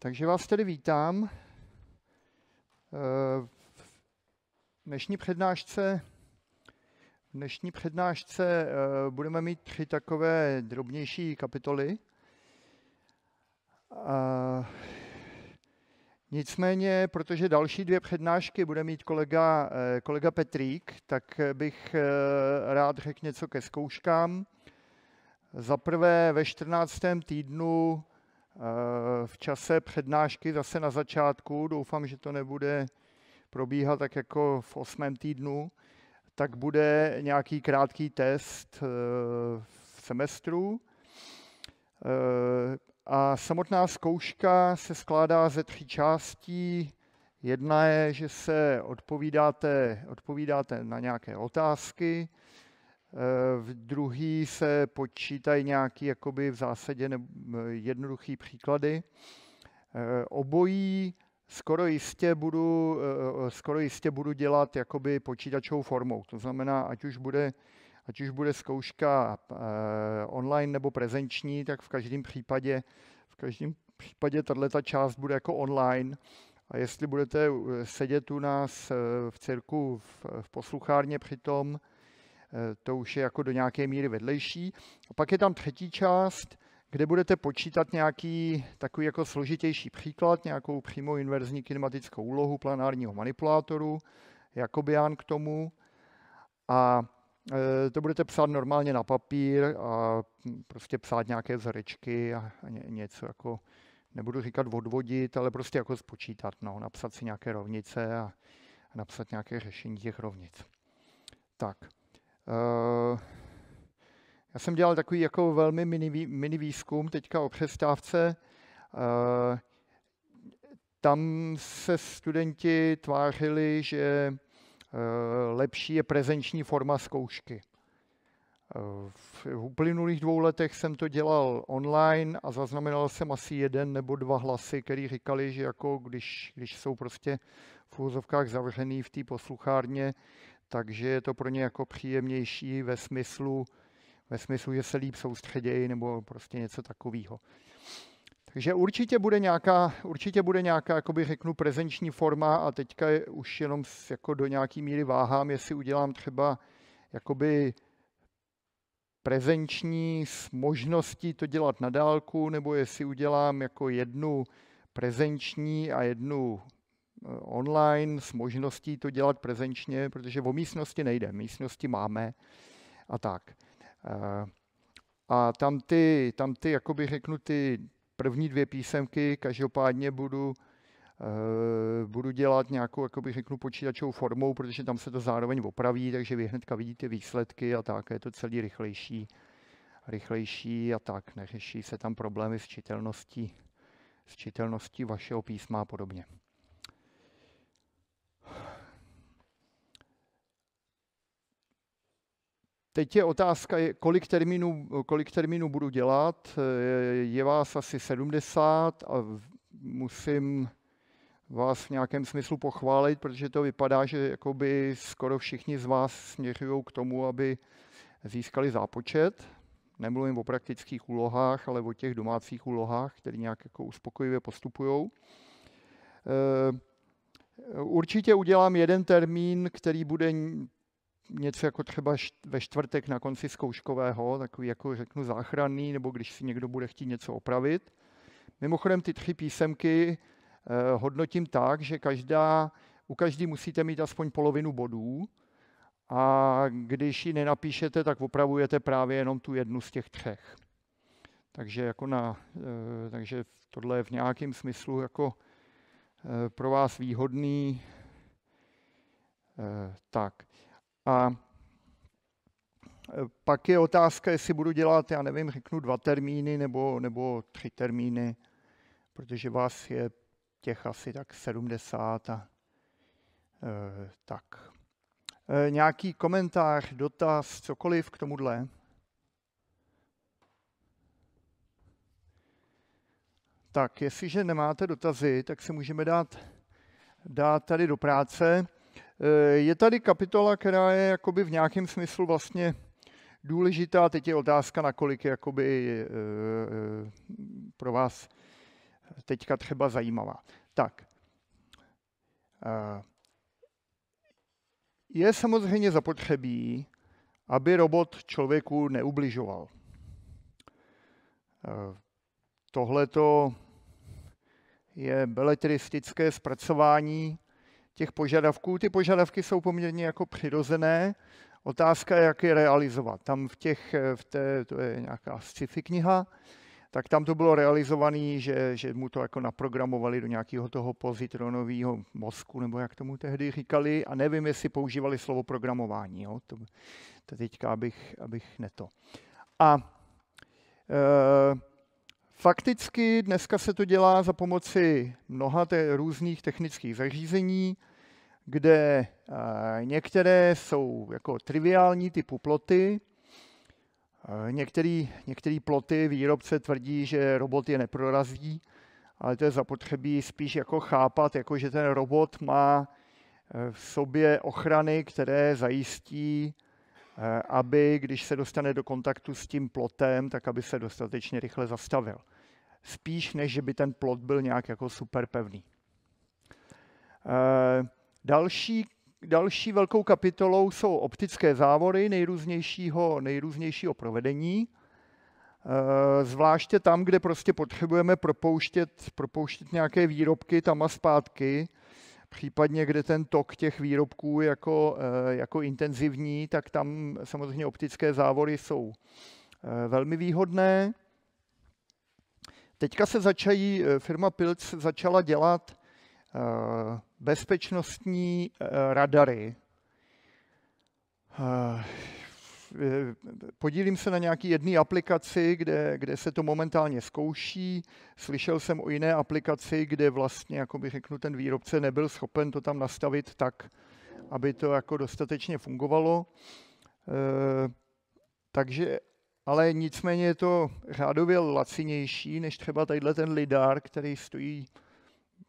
Takže vás tedy vítám. Eh, v dnešní přednášce, v dnešní přednášce eh, budeme mít tři takové drobnější kapitoly. Nicméně, protože další dvě přednášky bude mít kolega, eh, kolega Petrík, tak bych rád řekl něco ke zkouškám. Za prvé ve 14. týdnu Eh, v čase přednášky zase na začátku, doufám, že to nebude probíhat tak jako v osmém týdnu, tak bude nějaký krátký test eh, v semestru. Eh, a samotná zkouška se skládá ze tří částí. Jedna je, že se odpovídáte, odpovídáte na nějaké otázky, Eh, v druhý se počítají nějaký jakoby v zásadě jednoduché eh, jednoduchý příklady. Eh, obojí skoro jistě budu, skoro jistě budu dělat jakoby počítačovou formou. To znamená, ať už bude, ať už bude zkouška online nebo prezenční, tak v každém případě v každém případě tato část bude jako online. A jestli budete sedět u nás v cirku v, v posluchárně přitom, Eh, to už je jako do nějaké míry vedlejší. A pak je tam třetí část, kde budete počítat nějaký takový jako složitější příklad, nějakou přímou inverzní kinematickou úlohu planárního manipulátoru, Jakobian k tomu. A eh, to budete psát normálně na papír a prostě psát nějaké vzorečky a něco jako, nebudu říkat odvodit, ale prostě jako spočítat, no, napsat si nějaké rovnice a napsat nějaké řešení těch rovnic. Tak. Eh, já jsem dělal takový jako velmi mini, mini výzkum teďka o přestávce. Eh, tam se studenti tvářili, že eh, lepší je prezenční forma zkoušky. V uplynulých dvou letech jsem to dělal online a zaznamenal jsem asi jeden nebo dva hlasy, který říkali, že jako když, když jsou prostě v úzovkách zavřený v té posluchárně, takže je to pro ně jako příjemnější ve smyslu, ve smyslu, že se líp soustředějí nebo prostě něco takového. Takže určitě bude nějaká, určitě bude nějaká jakoby řeknu, prezenční forma a teďka je už jenom jako do nějaký míry váhám, jestli udělám třeba jakoby prezenční s možností to dělat na dálku, nebo jestli udělám jako jednu prezenční a jednu Eh, online s možností to dělat prezenčně, protože o místnosti nejde. Místnosti máme a tak. Eh, a tam ty, tam ty jakoby řeknu, ty první dvě písemky každopádně budu, eh, budu dělat nějakou, jakoby řeknu, počítačovou formou, protože tam se to zároveň opraví, takže vy hnedka vidíte výsledky a tak, je to celý rychlejší, rychlejší a tak, neřeší se tam problémy s čitelností, s čitelností vašeho písma a podobně. Teď je otázka, kolik termínů, kolik termínů budu dělat. Je vás asi 70 a musím vás v nějakém smyslu pochválit, protože to vypadá, že jakoby skoro všichni z vás směřují k tomu, aby získali zápočet. Nemluvím o praktických úlohách, ale o těch domácích úlohách, které nějak jako uspokojivě postupují. Eh, určitě udělám jeden termín, který bude něco jako třeba ve čtvrtek na konci zkouškového, takový jako řeknu záchranný, nebo když si někdo bude chtít něco opravit. Mimochodem ty tři písemky eh, hodnotím tak, že každá, u každý musíte mít aspoň polovinu bodů a když ji nenapíšete, tak opravujete právě jenom tu jednu z těch třech. Takže, jako na, eh, takže tohle je v nějakém smyslu jako eh, pro vás výhodný. Tak. A e, pak je otázka, jestli budu dělat, já nevím, řeknu dva termíny nebo, nebo tři termíny, protože vás je těch asi tak 70 a e, tak. E, nějaký komentář, dotaz, cokoliv k tomuhle? Tak, jestliže nemáte dotazy, tak se můžeme dát, dát tady do práce. Eh, je tady kapitola, která je jakoby v nějakém smyslu vlastně důležitá. Teď je otázka, nakolik je jakoby eh, eh, pro vás teďka třeba zajímavá. Tak. Je samozřejmě zapotřebí, aby robot člověku neubližoval. Tohle to je beletristické zpracování těch požadavků. Ty požadavky jsou poměrně jako přirozené. Otázka, jak je realizovat. Tam v těch, v té, to je nějaká sci-fi kniha, tak tam to bylo realizované, že, že mu to jako naprogramovali do nějakého toho pozitronového mozku, nebo jak tomu tehdy říkali, a nevím, jestli používali slovo programování. Jo? To, to teďka abych, abych neto. A e, fakticky dneska se to dělá za pomoci mnoha te, různých technických zařízení, kde eh, některé jsou jako triviální typu ploty. Eh, některý, některý ploty výrobce tvrdí, že robot je neprorazí, ale to je zapotřebí spíš jako chápat, jako že ten robot má eh, v sobě ochrany, které zajistí, aby když se dostane do kontaktu s tím plotem, tak aby se dostatečně rychle zastavil. Spíš než, že by ten plot byl nějak jako super pevný. Další, další velkou kapitolou jsou optické závory nejrůznějšího, nejrůznějšího provedení. Eh, zvláště tam, kde prostě potřebujeme propouštět, propouštět nějaké výrobky tam a zpátky, případně kde ten tok těch výrobků jako, eh, jako intenzivní, tak tam samozřejmě optické závory jsou eh, velmi výhodné. Teďka se začají, firma Pilc začala dělat Eh, bezpečnostní eh, radary. Eh, podílím se na nějaký jedné aplikaci, kde, kde se to momentálně zkouší. Slyšel jsem o jiné aplikaci, kde vlastně, jako bych řeknu, ten výrobce nebyl schopen to tam nastavit tak, aby to jako dostatečně fungovalo. Takže, ale nicméně je to řádově lacinější než třeba tadyhle ten lidar, který stojí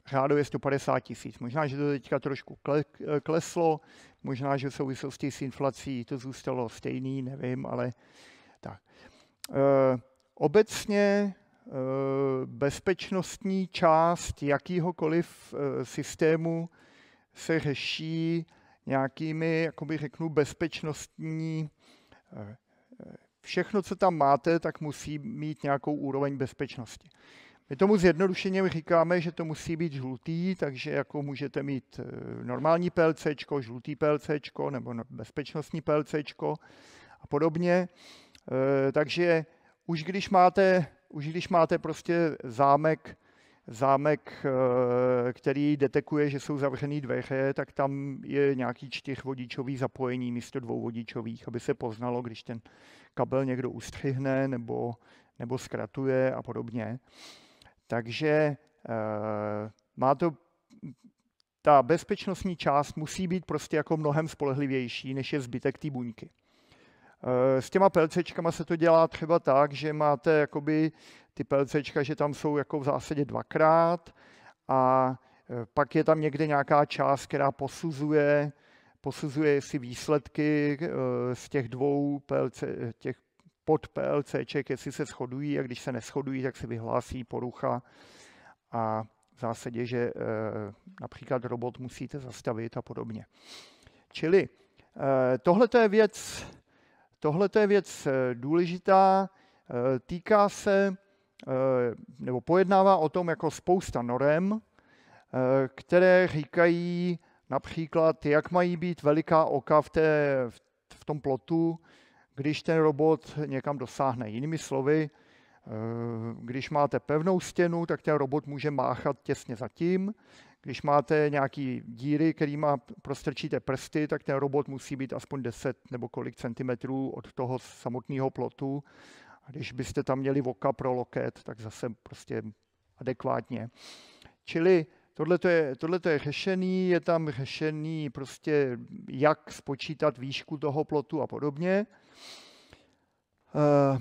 řádově 150 tisíc. Možná, že to teďka trošku eh, kleslo, možná, že v souvislosti s inflací to zůstalo stejný, nevím, ale tak. E, obecně e, bezpečnostní část jakýhokoliv e, systému se řeší nějakými, jakoby řeknu, bezpečnostní všechno, co tam máte, tak musí mít nějakou úroveň bezpečnosti. My tomu zjednodušeně říkáme, že to musí být žlutý, takže jako můžete mít e, normální PLC, žlutý PLC nebo no, bezpečnostní PLC a podobně. E, takže už když máte, už když máte prostě zámek, zámek, e, který detekuje, že jsou zavřené dveře, tak tam je nějaký čtyřvodičový zapojení místo dvouvodičových, aby se poznalo, když ten kabel někdo ustřihne nebo, nebo zkratuje a podobně. Takže eh, má to ta bezpečnostní část musí být prostě jako mnohem spolehlivější, než je zbytek té buňky. Eh, s těma pelcečkama se to dělá třeba tak, že máte jakoby ty pelcečka, že tam jsou jako v zásadě dvakrát a eh, pak je tam někde nějaká část, která posuzuje, posuzuje si výsledky z těch dvou PLC, těch pod PLCček, jestli se shodují a když se neschodují, tak se vyhlásí porucha a v zásadě, že eh, například robot musíte zastavit a podobně. Čili eh, tohle je věc, tohle je věc eh, důležitá, týká se nebo pojednává o tom jako spousta norem, které říkají například, jak mají být veliká oka v, té, v tom plotu, když ten robot někam dosáhne. Jinými slovy, eh, když máte pevnou stěnu, tak ten robot může máchat těsně za tím. Když máte nějaký díry, kterýma prostrčíte prsty, tak ten robot musí být aspoň 10 nebo kolik centimetrů od toho samotného plotu. A když byste tam měli voka pro loket, tak zase prostě adekvátně. Čili Tohle je, je řešený, je tam řešený prostě, jak spočítat výšku toho plotu a podobně. Eh,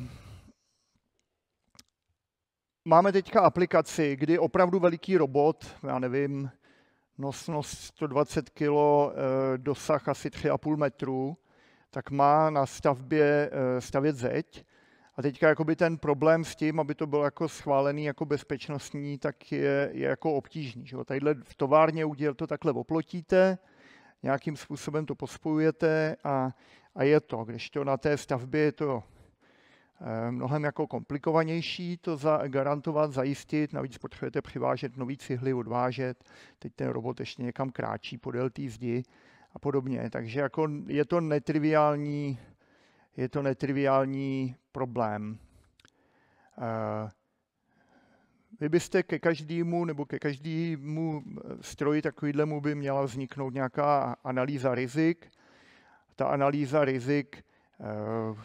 máme teďka aplikaci, kdy opravdu veliký robot, já nevím, nosnost 120 kg, eh, dosah asi 3,5 metru, tak má na stavbě eh, stavět zeď. A teďka jakoby ten problém s tím, aby to bylo jako schválený jako bezpečnostní, tak je, je jako obtížný. Že Tadyhle v továrně uděl to takhle oplotíte, nějakým způsobem to pospojujete a, a je to. Když to na té stavbě je to eh, mnohem jako komplikovanější to za, garantovat, zajistit. Navíc potřebujete přivážet nový cihly, odvážet. Teď ten robot ještě někam kráčí podél té zdi a podobně. Takže jako je to netriviální, je to netriviální problém. Eh, vy byste ke každému nebo ke každému eh, stroji takovýhlemu by měla vzniknout nějaká analýza rizik, ta analýza rizik eh,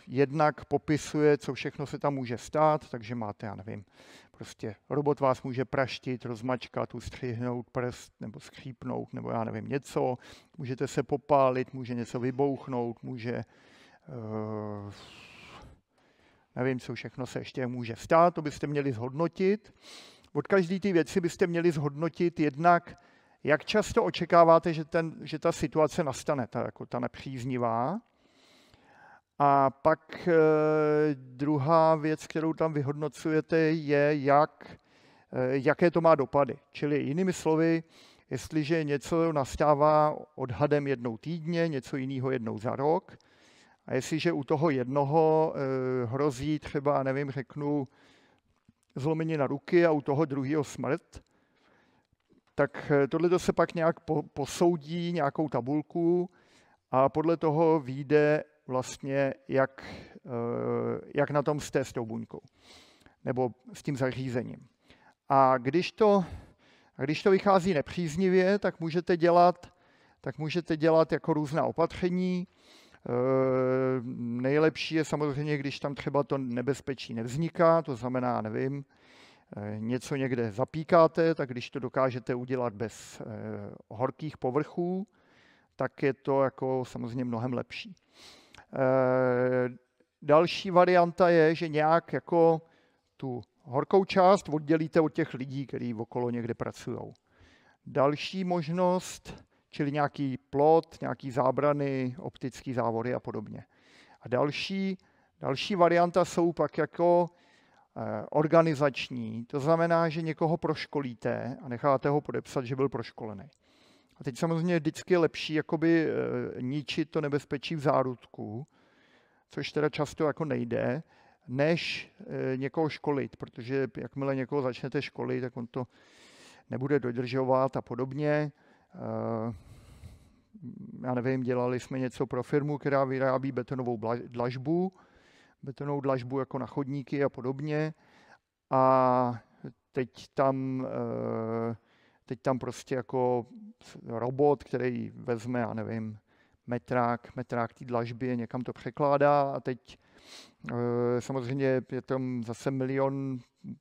jednak popisuje, co všechno se tam může stát, takže máte, já nevím, prostě robot vás může praštit, rozmačkat, ustřihnout prst nebo skřípnout, nebo já nevím, něco, můžete se popálit, může něco vybouchnout, může eh, nevím, co všechno se ještě může stát, to byste měli zhodnotit. Od každé ty věci byste měli zhodnotit jednak, jak často očekáváte, že, ten, že ta situace nastane, ta, jako ta nepříznivá? A pak e, druhá věc, kterou tam vyhodnocujete, je, jak, e, jaké to má dopady. Čili jinými slovy, jestliže něco nastává odhadem jednou týdně, něco jiného jednou za rok, a jestliže u toho jednoho e, hrozí třeba, nevím, řeknu, na ruky a u toho druhého smrt, tak eh, tohle se pak nějak posoudí nějakou tabulku a podle toho vyjde vlastně, jak, eh, jak na tom jste s tou buňkou nebo s tím zařízením. A když to, a když to vychází nepříznivě, tak můžete dělat, tak můžete dělat jako různá opatření. E, nejlepší je samozřejmě, když tam třeba to nebezpečí nevzniká, to znamená, nevím, Eh, něco někde zapíkáte, tak když to dokážete udělat bez eh, horkých povrchů, tak je to jako samozřejmě mnohem lepší. Eh, další varianta je, že nějak jako tu horkou část oddělíte od těch lidí, kteří okolo někde pracují. Další možnost, čili nějaký plot, nějaký zábrany, optické závory a podobně. A další, další varianta jsou pak jako Eh, organizační, to znamená, že někoho proškolíte a necháte ho podepsat, že byl proškolený. A teď samozřejmě vždycky je lepší jakoby eh, ničit to nebezpečí v zárodku, což teda často jako nejde, než eh, někoho školit, protože jakmile někoho začnete školit, tak on to nebude dodržovat a podobně. Já nevím, dělali jsme něco pro firmu, která vyrábí betonovou dlažbu, betonovou dlažbu jako na chodníky a podobně. A teď tam, eh, teď tam prostě jako robot, který vezme, já nevím, metrák, metrák té dlažby, někam to překládá a teď eh, samozřejmě je tam zase milion eh,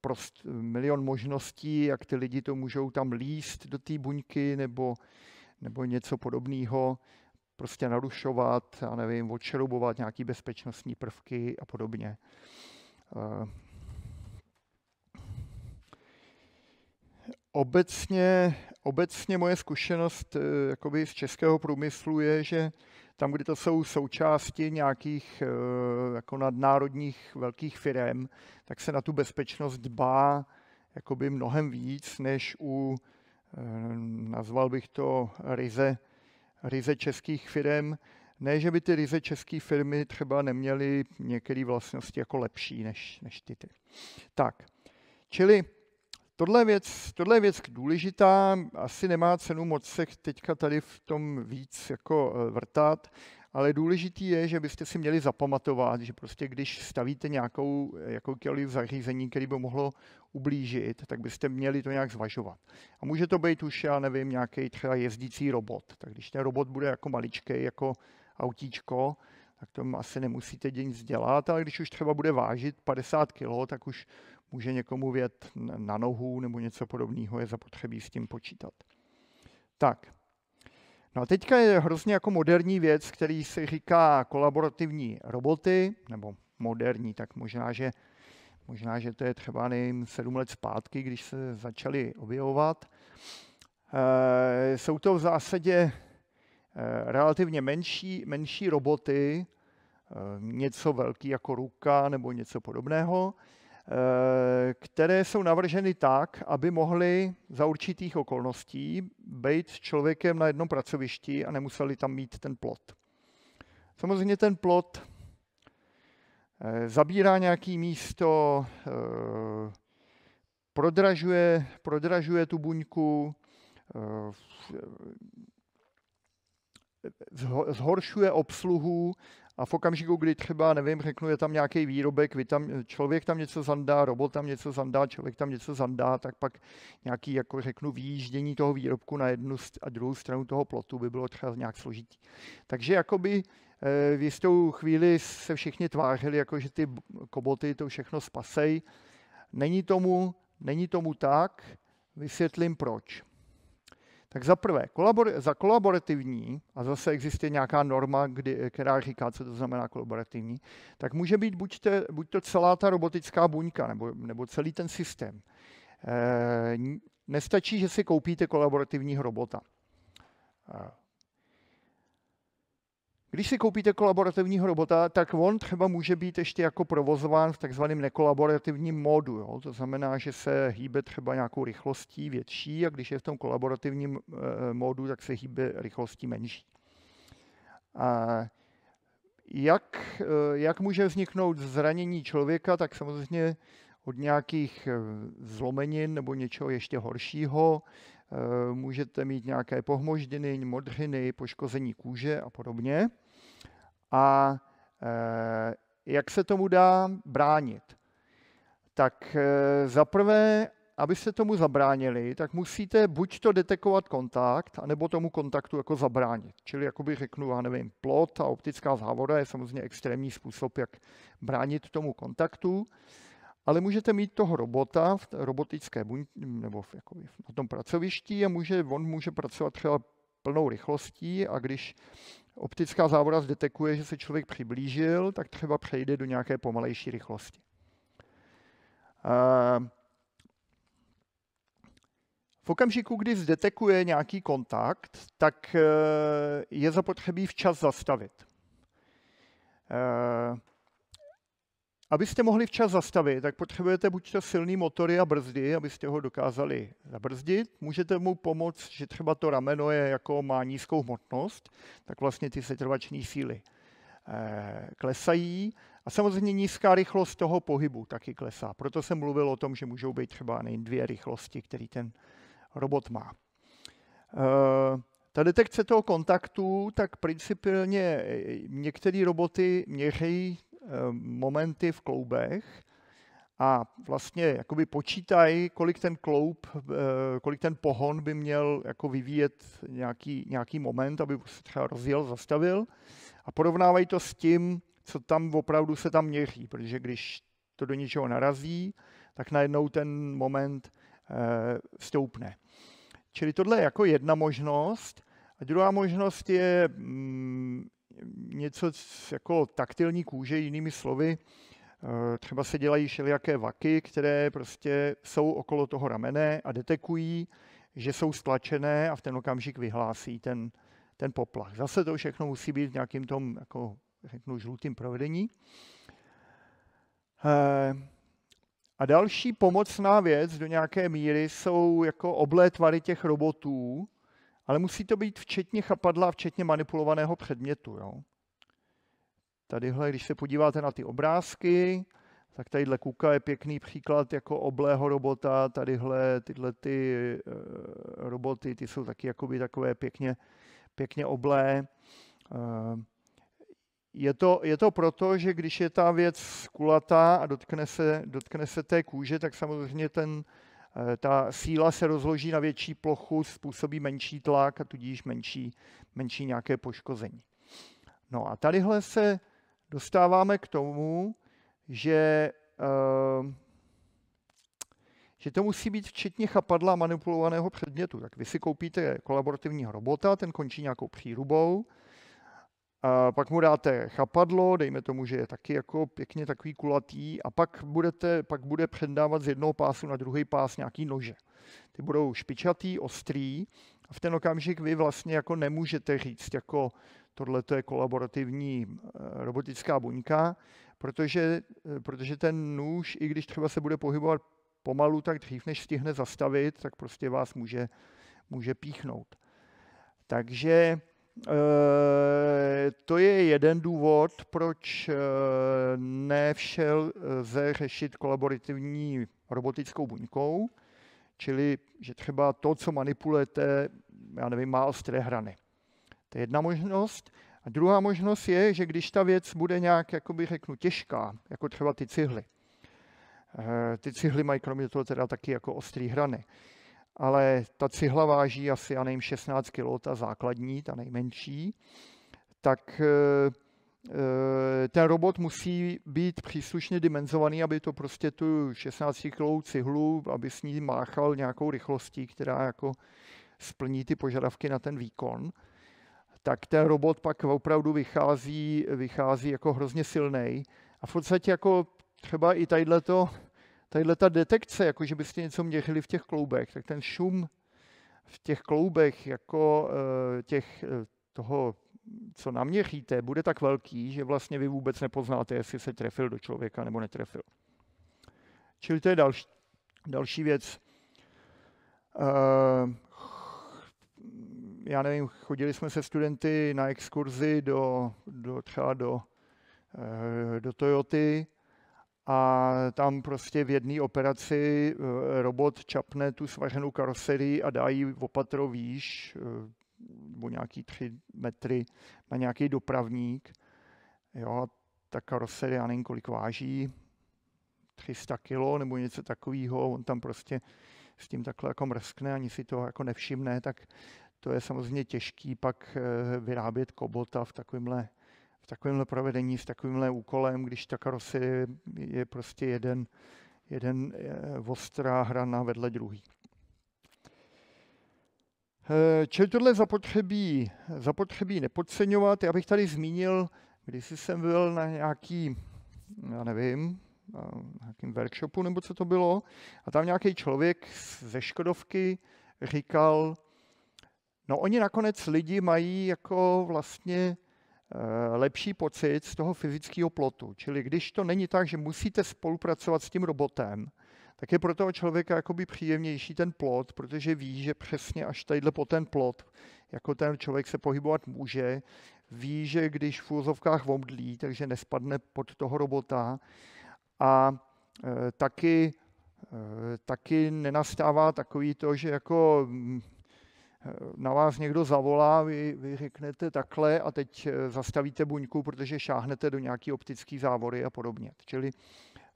prost, milion možností, jak ty lidi to můžou tam líst do té buňky nebo, nebo něco podobného prostě narušovat, já nevím, odšroubovat nějaké bezpečnostní prvky a podobně. Eh, obecně, obecně moje zkušenost eh, jakoby z českého průmyslu je, že tam, kde to jsou součásti nějakých eh, jako nadnárodních velkých firm, tak se na tu bezpečnost dbá jakoby mnohem víc, než u, nazval bych to ryze ryze českých firm. Ne, že by ty ryze české firmy třeba neměly některé vlastnosti jako lepší než, než ty, ty. Tak, čili tohle je věc, tohle je věc důležitá, asi nemá cenu moc se teďka tady v tom víc jako eh, vrtat ale důležitý je, že byste si měli zapamatovat, že prostě když stavíte nějakou, jakoukoliv zařízení, které by mohlo ublížit, tak byste měli to nějak zvažovat. A může to být už, já nevím, nějaký třeba jezdící robot. Tak když ten robot bude jako maličký, jako autíčko, tak tomu asi nemusíte nic dělat, ale když už třeba bude vážit 50 kg, tak už může někomu vět na nohu nebo něco podobného, je zapotřebí s tím počítat. Tak, No a teďka je hrozně jako moderní věc, který se říká kolaborativní roboty, nebo moderní, tak možná, že, možná, že to je třeba, nevím, sedm let zpátky, když se začaly objevovat. E, jsou to v zásadě e, relativně menší, menší roboty, e, něco velký jako ruka nebo něco podobného, Eh, které jsou navrženy tak, aby mohli za určitých okolností být s člověkem na jednom pracovišti a nemuseli tam mít ten plot. Samozřejmě ten plot eh, zabírá nějaké místo, eh, prodražuje, prodražuje tu buňku, zhoršuje obsluhu a v okamžiku, kdy třeba, nevím, řeknu, je tam nějaký výrobek, vy tam, člověk tam něco zandá, robot tam něco zandá, člověk tam něco zandá, tak pak nějaký, jako řeknu, výjíždění toho výrobku na jednu a druhou stranu toho plotu by bylo třeba nějak složitý. Takže jakoby eh, v jistou chvíli se všichni tvářili, jako že ty koboty to všechno spasej. Není tomu, není tomu tak, vysvětlím proč. Tak za prvé, kolabor, za kolaborativní, a zase existuje nějaká norma, kdy, která říká, co to znamená kolaborativní, tak může být buď, te, buď to celá ta robotická buňka, nebo, nebo celý ten systém. E, nestačí, že si koupíte kolaborativního robota. Eh, když si koupíte kolaborativního robota, tak on třeba může být ještě jako provozován v takzvaném nekolaborativním módu. Jo? To znamená, že se hýbe třeba nějakou rychlostí větší a když je v tom kolaborativním e, módu, tak se hýbe rychlostí menší. A jak, e, jak může vzniknout zranění člověka, tak samozřejmě od nějakých eh, zlomenin nebo něčeho ještě horšího. Můžete mít nějaké pohmoždiny, modřiny, poškození kůže a podobně a eh, jak se tomu dá bránit? Tak eh, zaprvé, abyste tomu zabránili, tak musíte buď to detekovat kontakt, anebo tomu kontaktu jako zabránit. Čili jakoby řeknu, já nevím, plot a optická závoda je samozřejmě extrémní způsob, jak bránit tomu kontaktu, ale můžete mít toho robota v robotické buň, nebo v, jako na tom pracovišti a může, on může pracovat třeba plnou rychlostí a když optická závora zdetekuje, že se člověk přiblížil, tak třeba přejde do nějaké pomalejší rychlosti. V okamžiku, kdy zdetekuje nějaký kontakt, tak eh, je zapotřebí včas zastavit. Eh, Abyste mohli včas zastavit, tak potřebujete buď to silný motory a brzdy, abyste ho dokázali zabrzdit. Můžete mu pomoct, že třeba to rameno je jako má nízkou hmotnost, tak vlastně ty setrvační síly eh, klesají. A samozřejmě nízká rychlost toho pohybu taky klesá. Proto jsem mluvil o tom, že můžou být třeba nejen dvě rychlosti, který ten robot má. Eh, ta detekce toho kontaktu, tak principiálně eh, některé roboty měří Eh, momenty v kloubech a vlastně jakoby počítají, kolik ten kloub, eh, kolik ten pohon by měl jako vyvíjet nějaký, nějaký moment, aby se třeba rozjel, zastavil a porovnávají to s tím, co tam opravdu se tam měří, protože když to do něčeho narazí, tak najednou ten moment eh, stoupne. Čili tohle je jako jedna možnost. A druhá možnost je mm, něco jako taktilní kůže, jinými slovy, eh, třeba se dělají všelijaké vaky, které prostě jsou okolo toho ramene a detekují, že jsou stlačené a v ten okamžik vyhlásí ten, ten poplach. Zase to všechno musí být v nějakým tom, jako řeknu, žlutým provedení. Eh, a další pomocná věc do nějaké míry jsou jako oblé tvary těch robotů, ale musí to být včetně chapadla, včetně manipulovaného předmětu. Jo? Tadyhle, když se podíváte na ty obrázky, tak tadyhle kuka je pěkný příklad jako oblého robota, tadyhle tyhle ty e, roboty, ty jsou taky jakoby takové pěkně, pěkně oblé. E, je to, je to proto, že když je ta věc kulatá a dotkne se, dotkne se té kůže, tak samozřejmě ten, Eh, ta síla se rozloží na větší plochu, způsobí menší tlak a tudíž menší, menší nějaké poškození. No a tadyhle se dostáváme k tomu, že, eh, že to musí být včetně chapadla manipulovaného předmětu. Tak vy si koupíte kolaborativního robota, ten končí nějakou přírubou, a pak mu dáte chapadlo, dejme tomu, že je taky jako pěkně takový kulatý a pak, budete, pak bude předávat z jednoho pásu na druhý pás nějaký nože. Ty budou špičatý, ostrý a v ten okamžik vy vlastně jako nemůžete říct, jako tohle je kolaborativní eh, robotická buňka, protože, eh, protože ten nůž, i když třeba se bude pohybovat pomalu, tak dřív než stihne zastavit, tak prostě vás může, může píchnout. Takže Eh, to je jeden důvod, proč eh, nevšel lze řešit kolaborativní robotickou buňkou, čili že třeba to, co manipulujete, já nevím, má ostré hrany. To je jedna možnost. A druhá možnost je, že když ta věc bude nějak, jako bych řeknu, těžká, jako třeba ty cihly, eh, ty cihly mají kromě toho teda taky jako ostrý hrany, ale ta cihla váží asi, já nevím, 16 kg, ta základní, ta nejmenší, tak e, e, ten robot musí být příslušně dimenzovaný, aby to prostě tu 16 kg cihlu, aby s ní máchal nějakou rychlostí, která jako splní ty požadavky na ten výkon, tak ten robot pak opravdu vychází, vychází jako hrozně silný. A v podstatě jako třeba i tadyhle to tadyhle ta detekce, jako že byste něco měřili v těch kloubech, tak ten šum v těch kloubech jako eh, těch, eh, toho, co naměříte, bude tak velký, že vlastně vy vůbec nepoznáte, jestli se trefil do člověka nebo netrefil. Čili to je další, další věc. Eh, já nevím, chodili jsme se studenty na exkurzi do, do třeba do, do Toyoty, a tam prostě v jedné operaci eh, robot čapne tu svařenou karoserii a dá ji opatro výš, eh, nebo nějaký tři metry na nějaký dopravník. Jo, ta karoserie, já nevím, kolik váží, 300 kilo nebo něco takového, on tam prostě s tím takhle jako mrskne, ani si to jako nevšimne, tak to je samozřejmě těžký pak eh, vyrábět kobota v takovémhle takovémhle provedení, s takovýmhle úkolem, když ta karosy je, je prostě jeden, jeden eh, ostrá hrana vedle druhý. Eh, čili tohle zapotřebí, zapotřebí nepodceňovat. Já bych tady zmínil, když jsem byl na nějaký, já nevím, na nějakým workshopu nebo co to bylo, a tam nějaký člověk ze Škodovky říkal, no oni nakonec lidi mají jako vlastně Eh, lepší pocit z toho fyzického plotu. Čili když to není tak, že musíte spolupracovat s tím robotem, tak je pro toho člověka jakoby příjemnější ten plot, protože ví, že přesně až tadyhle po ten plot, jako ten člověk se pohybovat může, ví, že když v úzovkách vomdlí, takže nespadne pod toho robota a e, taky, e, taky nenastává takový to, že jako mm, Eh, na vás někdo zavolá, vy, vy řeknete takhle a teď eh, zastavíte buňku, protože šáhnete do nějaký optické závory a podobně. Čili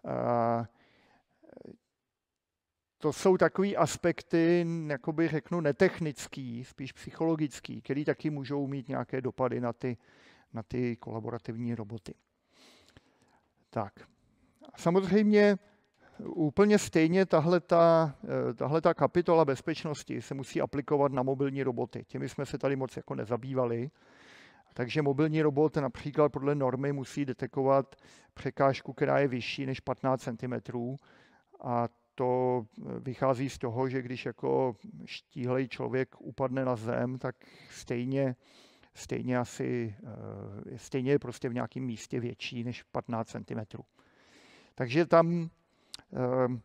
eh, to jsou takové aspekty, jakoby řeknu, netechnický, spíš psychologický, který taky můžou mít nějaké dopady na ty, na ty kolaborativní roboty. Tak. Samozřejmě Úplně stejně eh, tahle ta kapitola bezpečnosti se musí aplikovat na mobilní roboty. Těmi jsme se tady moc jako nezabývali. Takže mobilní robot například podle normy musí detekovat překážku, která je vyšší než 15 cm. A to eh, vychází z toho, že když jako štíhlej člověk upadne na zem, tak stejně, stejně, asi, eh, stejně je prostě v nějakém místě větší než 15 cm. Takže tam Ehm,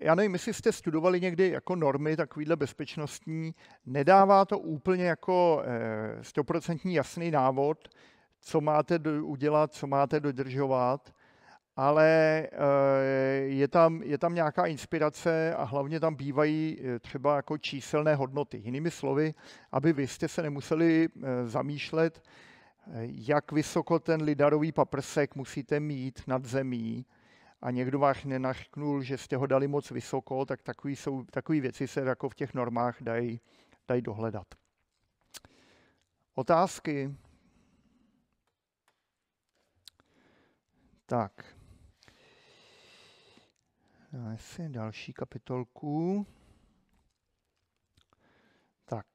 já nevím, jestli jste studovali někdy jako normy takovýhle bezpečnostní, nedává to úplně jako eh, stoprocentní jasný návod, co máte udělat, co máte dodržovat, ale eh, je tam, je tam nějaká inspirace a hlavně tam bývají eh, třeba jako číselné hodnoty. Jinými slovy, aby vy jste se nemuseli zamýšlet, jak vysoko ten lidarový paprsek musíte mít nad zemí, a někdo vás nenachknul, že jste ho dali moc vysoko, tak takový, jsou, takový věci se jako v těch normách dají daj dohledat. Otázky? Tak. Dáme si další kapitolku. Tak.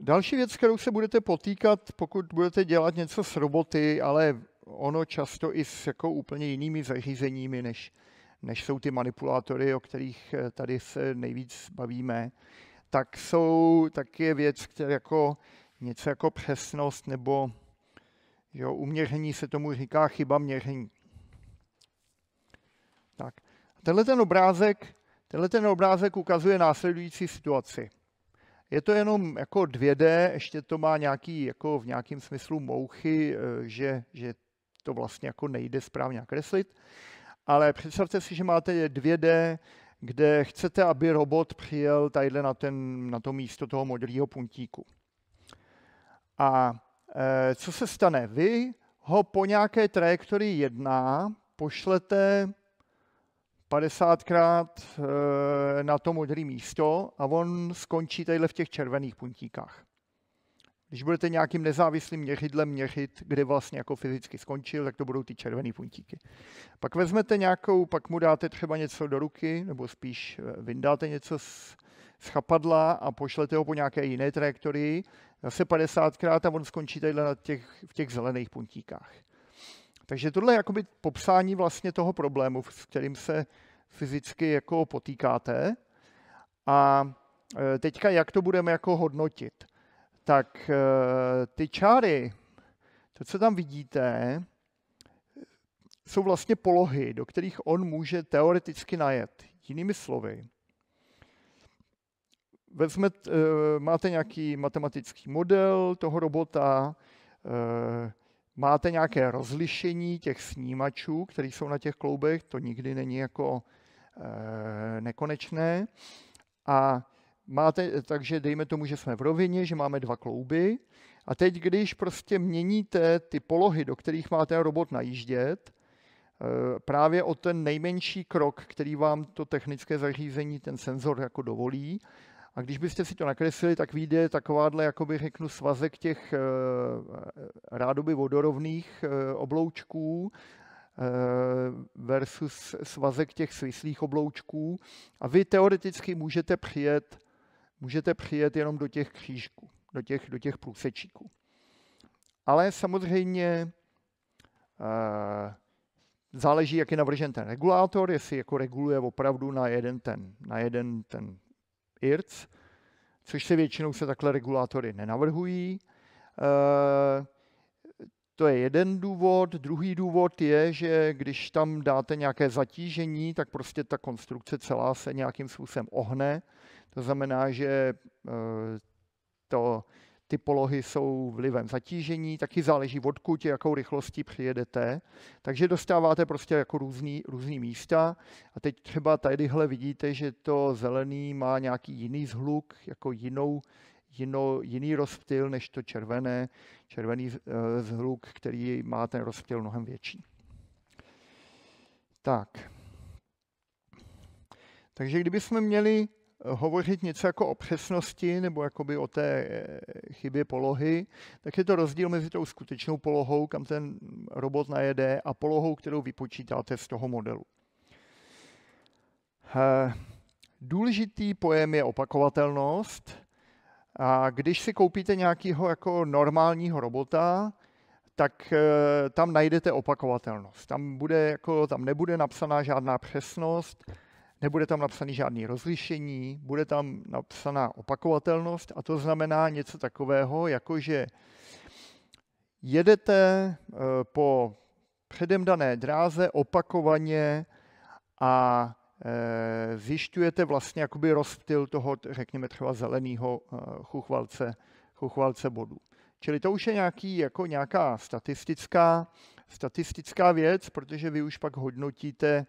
Další věc, kterou se budete potýkat, pokud budete dělat něco s roboty, ale ono často i s jako úplně jinými zařízeními, než, než jsou ty manipulátory, o kterých eh, tady se nejvíc bavíme, tak, jsou, tak je věc, která jako něco jako přesnost nebo jo, uměření se tomu říká chyba měření. Tak. Tenhle ten obrázek, tenhle ten obrázek ukazuje následující situaci. Je to jenom jako 2D, ještě to má nějaký, jako v nějakém smyslu mouchy, eh, že, že to vlastně jako nejde správně nakreslit. Ale představte si, že máte 2D, kde chcete, aby robot přijel tadyhle na, ten, na to místo toho modrého puntíku. A e, co se stane? Vy ho po nějaké trajektorii 1 pošlete 50krát eh, na to modré místo a on skončí tady v těch červených puntíkách. Když budete nějakým nezávislým měřidlem měřit, kde vlastně jako fyzicky skončil, tak to budou ty červené puntíky. Pak vezmete nějakou, pak mu dáte třeba něco do ruky, nebo spíš eh, vyndáte něco z, z chapadla a pošlete ho po nějaké jiné trajektorii, zase 50krát a on skončí tady těch, v těch zelených puntíkách. Takže tohle je jakoby popsání vlastně toho problému, s kterým se fyzicky jako potýkáte. A e, teďka jak to budeme jako hodnotit? Tak e, ty čáry, to, co tam vidíte, jsou vlastně polohy, do kterých on může teoreticky najet. Jinými slovy, vezme, e, máte nějaký matematický model toho robota, Máte nějaké rozlišení těch snímačů, které jsou na těch kloubech, to nikdy není jako e, nekonečné. A máte, takže dejme tomu, že jsme v rovině, že máme dva klouby. A teď, když prostě měníte ty polohy, do kterých máte robot najíždět, eh, právě o ten nejmenší krok, který vám to technické zařízení, ten senzor jako dovolí, a když byste si to nakreslili, tak vyjde takováhle, jakoby řeknu, svazek těch eh, rádoby vodorovných eh, obloučků eh, versus svazek těch svislých obloučků. A vy teoreticky můžete přijet, můžete přijet jenom do těch křížků, do těch, do těch průsečíků. Ale samozřejmě záleží, jak je navržen ten regulátor, jestli jako reguluje opravdu na jeden ten, na jeden ten IRC, což se většinou se takhle regulátory nenavrhují. Eh, to je jeden důvod. Druhý důvod je, že když tam dáte nějaké zatížení, tak prostě ta konstrukce celá se nějakým způsobem ohne. To znamená, že eh, to ty polohy jsou vlivem zatížení, taky záleží odkud, jakou rychlostí přijedete. Takže dostáváte prostě jako různý, různý místa. A teď třeba tadyhle vidíte, že to zelený má nějaký jiný zhluk, jako jinou, jino, jiný rozptyl než to červené. Červený eh, zhluk, který má ten rozptyl mnohem větší. Tak. Takže kdybychom měli hovořit něco jako o přesnosti nebo jakoby o té eh, chybě polohy, tak je to rozdíl mezi tou skutečnou polohou, kam ten robot najede, a polohou, kterou vypočítáte z toho modelu. Eh, důležitý pojem je opakovatelnost. A když si koupíte nějakého jako normálního robota, tak eh, tam najdete opakovatelnost. Tam, bude jako, tam nebude napsaná žádná přesnost, nebude tam napsané žádné rozlišení, bude tam napsaná opakovatelnost a to znamená něco takového, jako že jedete eh, po předem dané dráze opakovaně a eh, zjišťujete vlastně jakoby rozptyl toho, řekněme třeba zeleného eh, chuchvalce, chuchvalce bodů. Čili to už je nějaký, jako nějaká statistická, statistická věc, protože vy už pak hodnotíte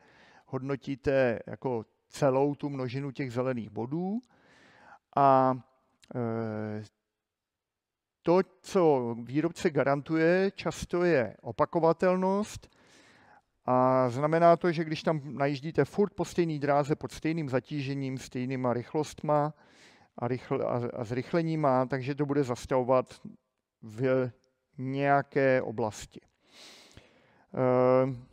hodnotíte jako celou tu množinu těch zelených bodů a e, to, co výrobce garantuje, často je opakovatelnost a znamená to, že když tam najíždíte furt po stejné dráze, pod stejným zatížením, stejnýma rychlostma a, rychl, a, a zrychleníma, takže to bude zastavovat v nějaké oblasti. E,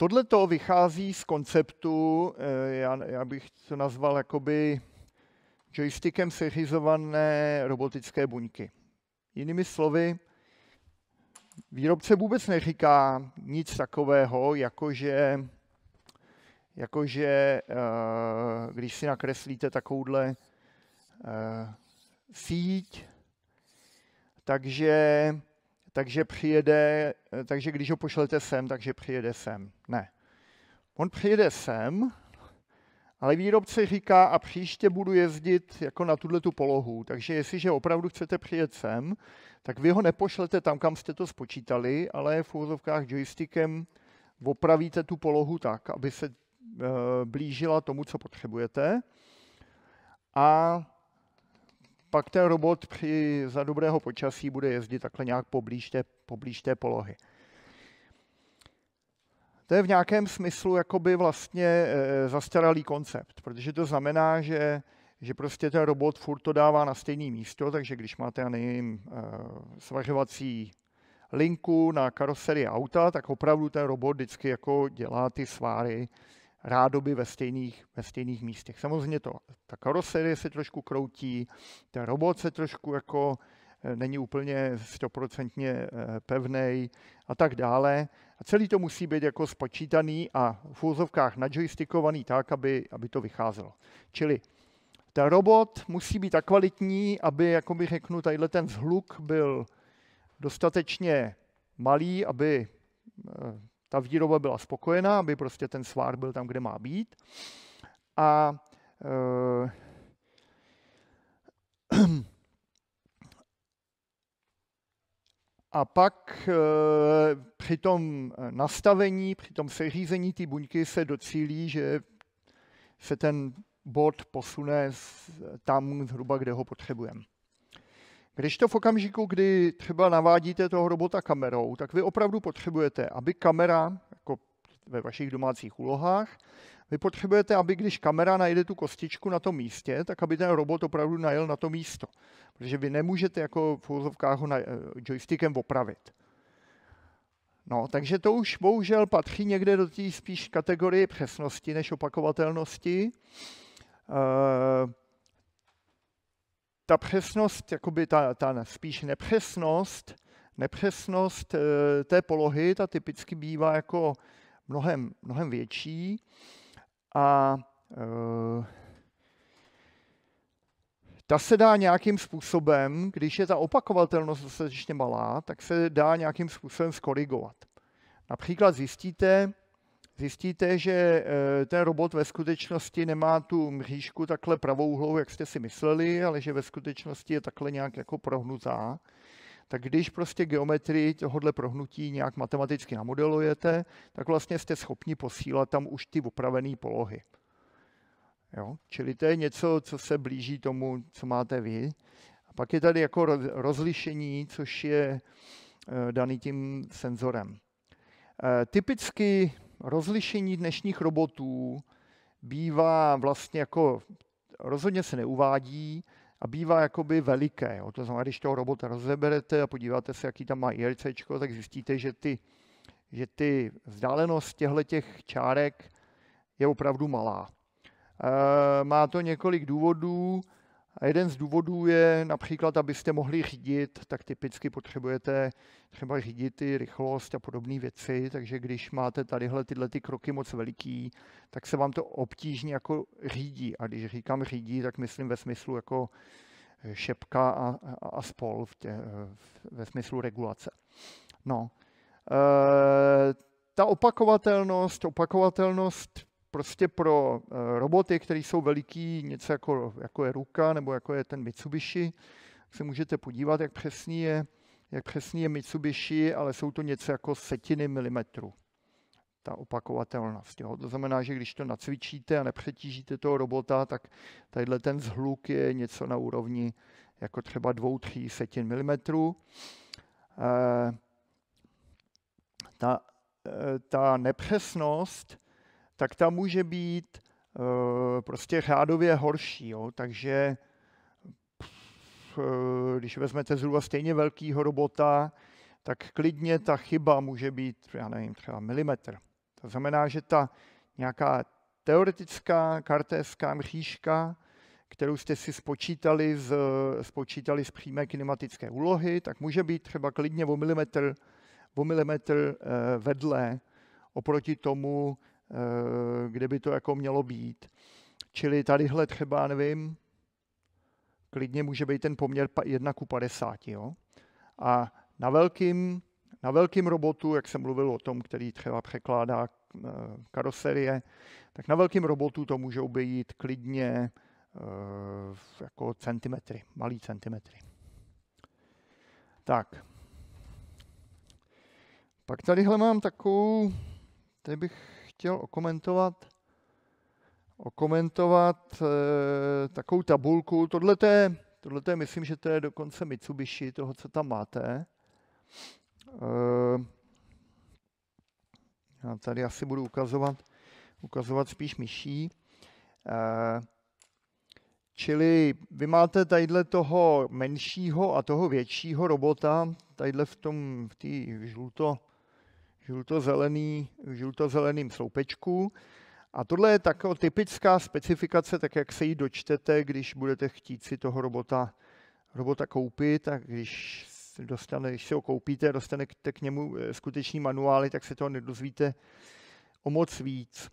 Tohle to vychází z konceptu, eh, já, já bych to nazval jakoby joystickem seřizované robotické buňky. Jinými slovy, výrobce vůbec neříká nic takového, jakože, jakože eh, když si nakreslíte takovouhle eh, síť, takže takže přijede, eh, takže když ho pošlete sem, takže přijede sem. Ne. On přijede sem, ale výrobce říká, a příště budu jezdit jako na tuhle tu polohu. Takže jestliže opravdu chcete přijet sem, tak vy ho nepošlete tam, kam jste to spočítali, ale v úzovkách joystickem opravíte tu polohu tak, aby se eh, blížila tomu, co potřebujete. A pak ten robot při, za dobrého počasí bude jezdit takhle nějak poblíž té, poblíž té polohy. To je v nějakém smyslu jakoby vlastně e, zastaralý koncept, protože to znamená, že, že prostě ten robot furt to dává na stejné místo, takže když máte, já e, svařovací linku na karoserii auta, tak opravdu ten robot vždycky jako dělá ty sváry rádoby ve stejných, ve stejných místech. Samozřejmě to, ta karoserie se trošku kroutí, ten robot se trošku jako eh, není úplně stoprocentně eh, pevný a tak dále. A celý to musí být jako spočítaný a v úzovkách nadjoystickovaný tak, aby, aby to vycházelo. Čili ten robot musí být tak kvalitní, aby, jako bych řeknu, tadyhle ten zhluk byl dostatečně malý, aby eh, ta výroba byla spokojená, aby prostě ten svár byl tam, kde má být. A uh, a pak e, při tom nastavení, při tom seřízení té buňky se docílí, že se ten bod posune tam zhruba, kde ho potřebujeme. Když to v okamžiku, kdy třeba navádíte toho robota kamerou, tak vy opravdu potřebujete, aby kamera, jako ve vašich domácích úlohách, vy potřebujete, aby když kamera najde tu kostičku na tom místě, tak aby ten robot opravdu najel na to místo. Protože vy nemůžete jako v úzovkách ho na, eh, joystickem opravit. No, takže to už bohužel patří někde do té spíš kategorie přesnosti než opakovatelnosti. Eh, ta přesnost, jakoby ta, ta spíš nepřesnost, nepřesnost eh, té polohy, ta typicky bývá jako mnohem, mnohem větší a eh, ta se dá nějakým způsobem, když je ta opakovatelnost dostatečně malá, tak se dá nějakým způsobem skorigovat. Například zjistíte, zjistíte, že eh, ten robot ve skutečnosti nemá tu mřížku takhle pravouhlou, jak jste si mysleli, ale že ve skutečnosti je takhle nějak jako prohnutá. Tak když prostě geometrii tohohle prohnutí nějak matematicky namodelujete, tak vlastně jste schopni posílat tam už ty upravené polohy. Jo? Čili to je něco, co se blíží tomu, co máte vy. A pak je tady jako rozlišení, což je eh, daný tím senzorem. Eh, typicky rozlišení dnešních robotů bývá vlastně jako, rozhodně se neuvádí, a bývá jakoby veliké. Jo. To znamená, když toho robota rozeberete a podíváte se, jaký tam má IRC, tak zjistíte, že ty, že ty vzdálenost těchto těch čárek je opravdu malá. E, má to několik důvodů. A jeden z důvodů je například, abyste mohli řídit, tak typicky potřebujete třeba řídit i rychlost a podobné věci, takže když máte tadyhle tyhle ty kroky moc veliký, tak se vám to obtížně jako řídí. A když říkám řídí, tak myslím ve smyslu jako eh, šepka a, a, a spol v tě, eh, ve smyslu regulace. No. E, ta opakovatelnost, opakovatelnost prostě pro eh, roboty, které jsou veliký, něco jako, jako je ruka nebo jako je ten Mitsubishi, se můžete podívat, jak přesný je, jak přesný je Mitsubishi, ale jsou to něco jako setiny milimetru ta opakovatelnost. Jo? To znamená, že když to nacvičíte a nepřetížíte toho robota, tak tadyhle ten zhluk je něco na úrovni jako třeba dvou, tří setin milimetrů. E, ta, e, ta nepřesnost tak ta může být eh, prostě řádově horší. Jo? Takže eh, když vezmete zhruba stejně velkýho robota, tak klidně ta chyba může být, já nevím, třeba milimetr. To znamená, že ta nějaká teoretická kartéská mřížka, kterou jste si spočítali z, spočítali z přímé kinematické úlohy, tak může být třeba klidně o milimetr, o milimetr eh, vedle oproti tomu, Eh, kde by to jako mělo být. Čili tadyhle třeba, nevím, klidně může být ten poměr 1 ku 50. Jo? A na velkým, na velkým robotu, jak jsem mluvil o tom, který třeba překládá eh, karoserie, tak na velkým robotu to můžou být klidně eh, jako centimetry, malý centimetry. Tak. Pak tadyhle mám takovou, tady bych chtěl okomentovat, okomentovat e, takovou tabulku. Tohle je, tohle je, myslím, že to je dokonce Mitsubishi, toho, co tam máte. E, já tady asi budu ukazovat, ukazovat spíš myší. E, čili vy máte tadyhle toho menšího a toho většího robota, tadyhle v tom v žluto, žlutozelený, žlutozeleným sloupečku. A tohle je taková typická specifikace, tak jak se ji dočtete, když budete chtít si toho robota, robota koupit a když, dostane, když si ho koupíte a dostanete k němu eh, skutečný manuály, tak se toho nedozvíte o moc víc.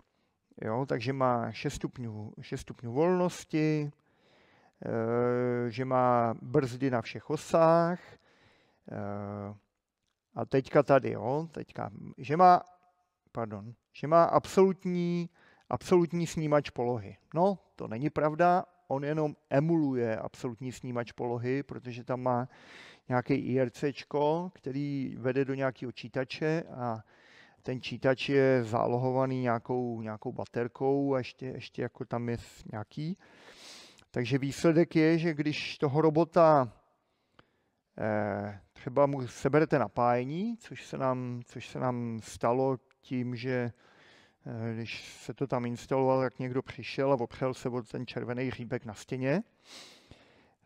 Jo, takže má 6 stupňů, 6 stupňů volnosti, eh, že má brzdy na všech osách, eh, a teďka tady, jo, teďka, že má, pardon, že má absolutní, absolutní snímač polohy. No, to není pravda, on jenom emuluje absolutní snímač polohy, protože tam má nějaké IRC, který vede do nějakého čítače a ten čítač je zálohovaný nějakou, nějakou baterkou a ještě, ještě jako tam je nějaký. Takže výsledek je, že když toho robota eh, třeba mu seberete napájení, což se nám, což se nám stalo tím, že eh, když se to tam instaloval, tak někdo přišel a opřel se o ten červený hříbek na stěně.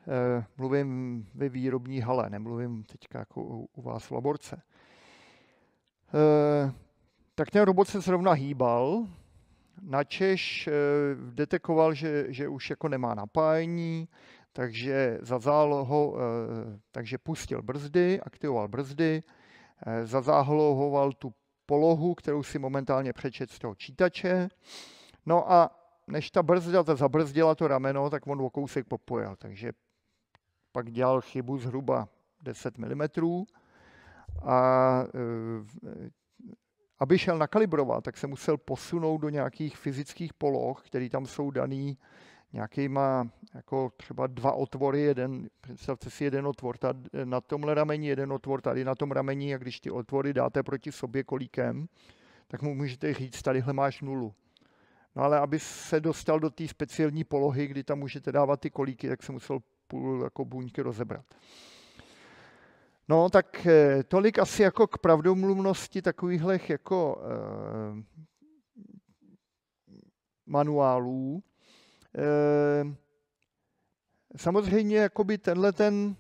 Eh, mluvím ve výrobní hale, nemluvím teď jako u vás v laborce. Eh, tak ten robot se zrovna hýbal, načež detekoval, že, že už jako nemá napájení, takže za ho, eh, takže pustil brzdy, aktivoval brzdy, eh, zazáhlohoval tu polohu, kterou si momentálně přečet z toho čítače. No a než ta brzda ta zabrzdila to rameno, tak on o kousek popojel. Takže pak dělal chybu zhruba 10 mm. A eh, aby šel nakalibrovat, tak se musel posunout do nějakých fyzických poloh, které tam jsou dané nějaký má jako třeba dva otvory, jeden, představte si jeden otvor tady na tomhle rameni, jeden otvor tady na tom rameni a když ty otvory dáte proti sobě kolíkem, tak mu můžete říct, tadyhle máš nulu. No ale aby se dostal do té speciální polohy, kdy tam můžete dávat ty kolíky, tak se musel půl jako buňky rozebrat. No tak eh, tolik asi jako k pravdomluvnosti takovýchhle jako eh, manuálů. Eh, samozřejmě jakoby tenhle ten,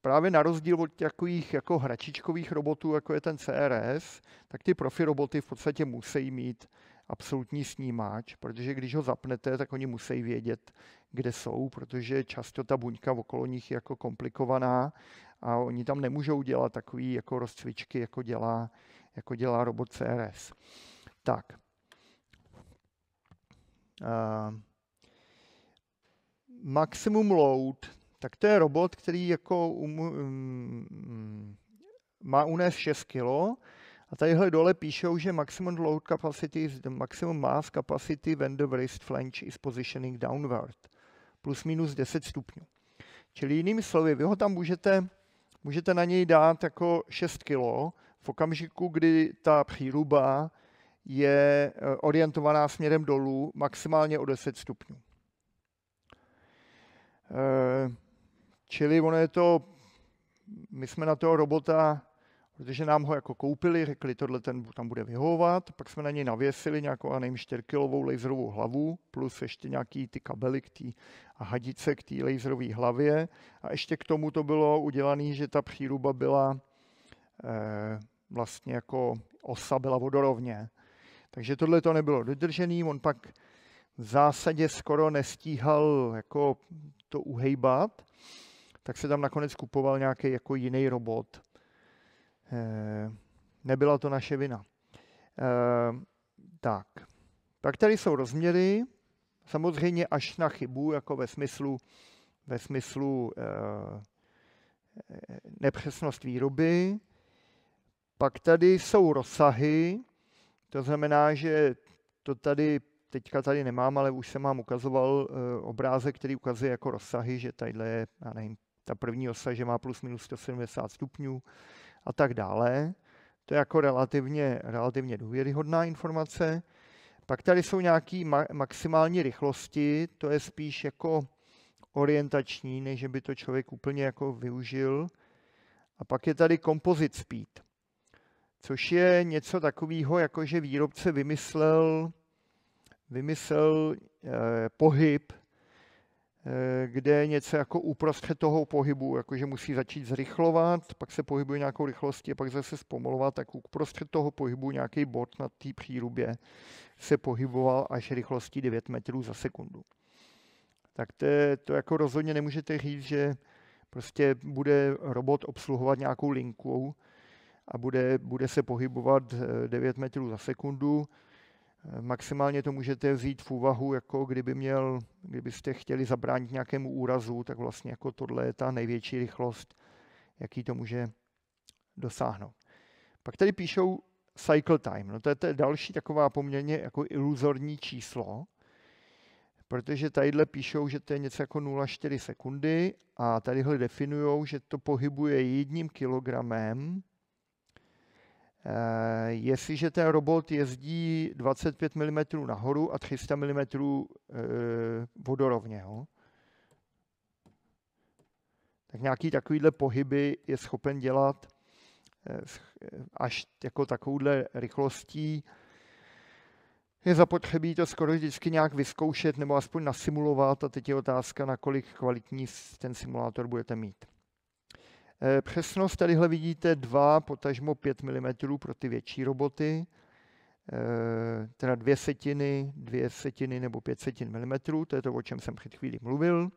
právě na rozdíl od takových jako hračičkových robotů, jako je ten CRS, tak ty profi roboty v podstatě musí mít absolutní snímač, protože když ho zapnete, tak oni musí vědět, kde jsou, protože často ta buňka okolo nich je jako komplikovaná a oni tam nemůžou dělat takové jako rozcvičky, jako dělá, jako dělá robot CRS. Tak. Uh. Maximum Load, tak to je robot, který jako um, um, má unést 6 kg. A tadyhle dole píšou, že maximum load capacity is the maximum mass capacity when the wrist flange is positioning downward. Plus minus 10 stupňů. Čili jinými slovy, vy ho tam můžete, můžete na něj dát jako 6 kg v okamžiku, kdy ta příruba je eh, orientovaná směrem dolů maximálně o 10 stupňů. Eh, čili ono je to, my jsme na toho robota, protože nám ho jako koupili, řekli, tohle ten tam bude vyhovovat, pak jsme na něj navěsili nějakou, a nevím, 4 laserovou hlavu, plus ještě nějaký ty kabely k tý, a hadice k té laserové hlavě. A ještě k tomu to bylo udělané, že ta příruba byla eh, vlastně jako osa byla vodorovně. Takže tohle to nebylo dodržený, on pak v zásadě skoro nestíhal jako to uhejbat, tak se tam nakonec kupoval nějaký jako jiný robot. Eh, nebyla to naše vina. Eh, tak. Tak tady jsou rozměry, samozřejmě až na chybu, jako ve smyslu, ve smyslu eh, nepřesnost výroby. Pak tady jsou rozsahy, to znamená, že to tady teďka tady nemám, ale už jsem vám ukazoval eh, obrázek, který ukazuje jako rozsahy, že tadyhle je, já nevím, ta první osa, že má plus minus 170 stupňů a tak dále. To je jako relativně, relativně důvěryhodná informace. Pak tady jsou nějaké ma- maximální rychlosti, to je spíš jako orientační, než by to člověk úplně jako využil. A pak je tady kompozit speed, což je něco takového, jako že výrobce vymyslel vymyslel eh, pohyb, eh, kde něco jako uprostřed toho pohybu, jakože musí začít zrychlovat, pak se pohybuje nějakou rychlostí a pak zase zpomalovat, tak uprostřed toho pohybu nějaký bod na té přírubě se pohyboval až rychlostí 9 metrů za sekundu. Tak to, to jako rozhodně nemůžete říct, že prostě bude robot obsluhovat nějakou linku a bude, bude se pohybovat 9 eh, metrů za sekundu, Maximálně to můžete vzít v úvahu, jako kdyby měl, kdybyste chtěli zabránit nějakému úrazu, tak vlastně jako tohle je ta největší rychlost, jaký to může dosáhnout. Pak tady píšou cycle time. No to je, to je další taková poměrně jako iluzorní číslo, protože tadyhle píšou, že to je něco jako 0,4 sekundy a tadyhle definují, že to pohybuje jedním kilogramem Eh, jestliže ten robot jezdí 25 mm nahoru a 300 mm eh, vodorovně, jo, tak nějaký takovýhle pohyby je schopen dělat eh, až jako takovouhle rychlostí. Je zapotřebí to skoro vždycky nějak vyzkoušet nebo aspoň nasimulovat a teď je otázka, nakolik kvalitní ten simulátor budete mít. Eh, přesnost tadyhle vidíte 2, potažmo 5 mm pro ty větší roboty, eh, teda dvě setiny, dvě setiny nebo pět setin mm, to je to, o čem jsem před chvílí mluvil,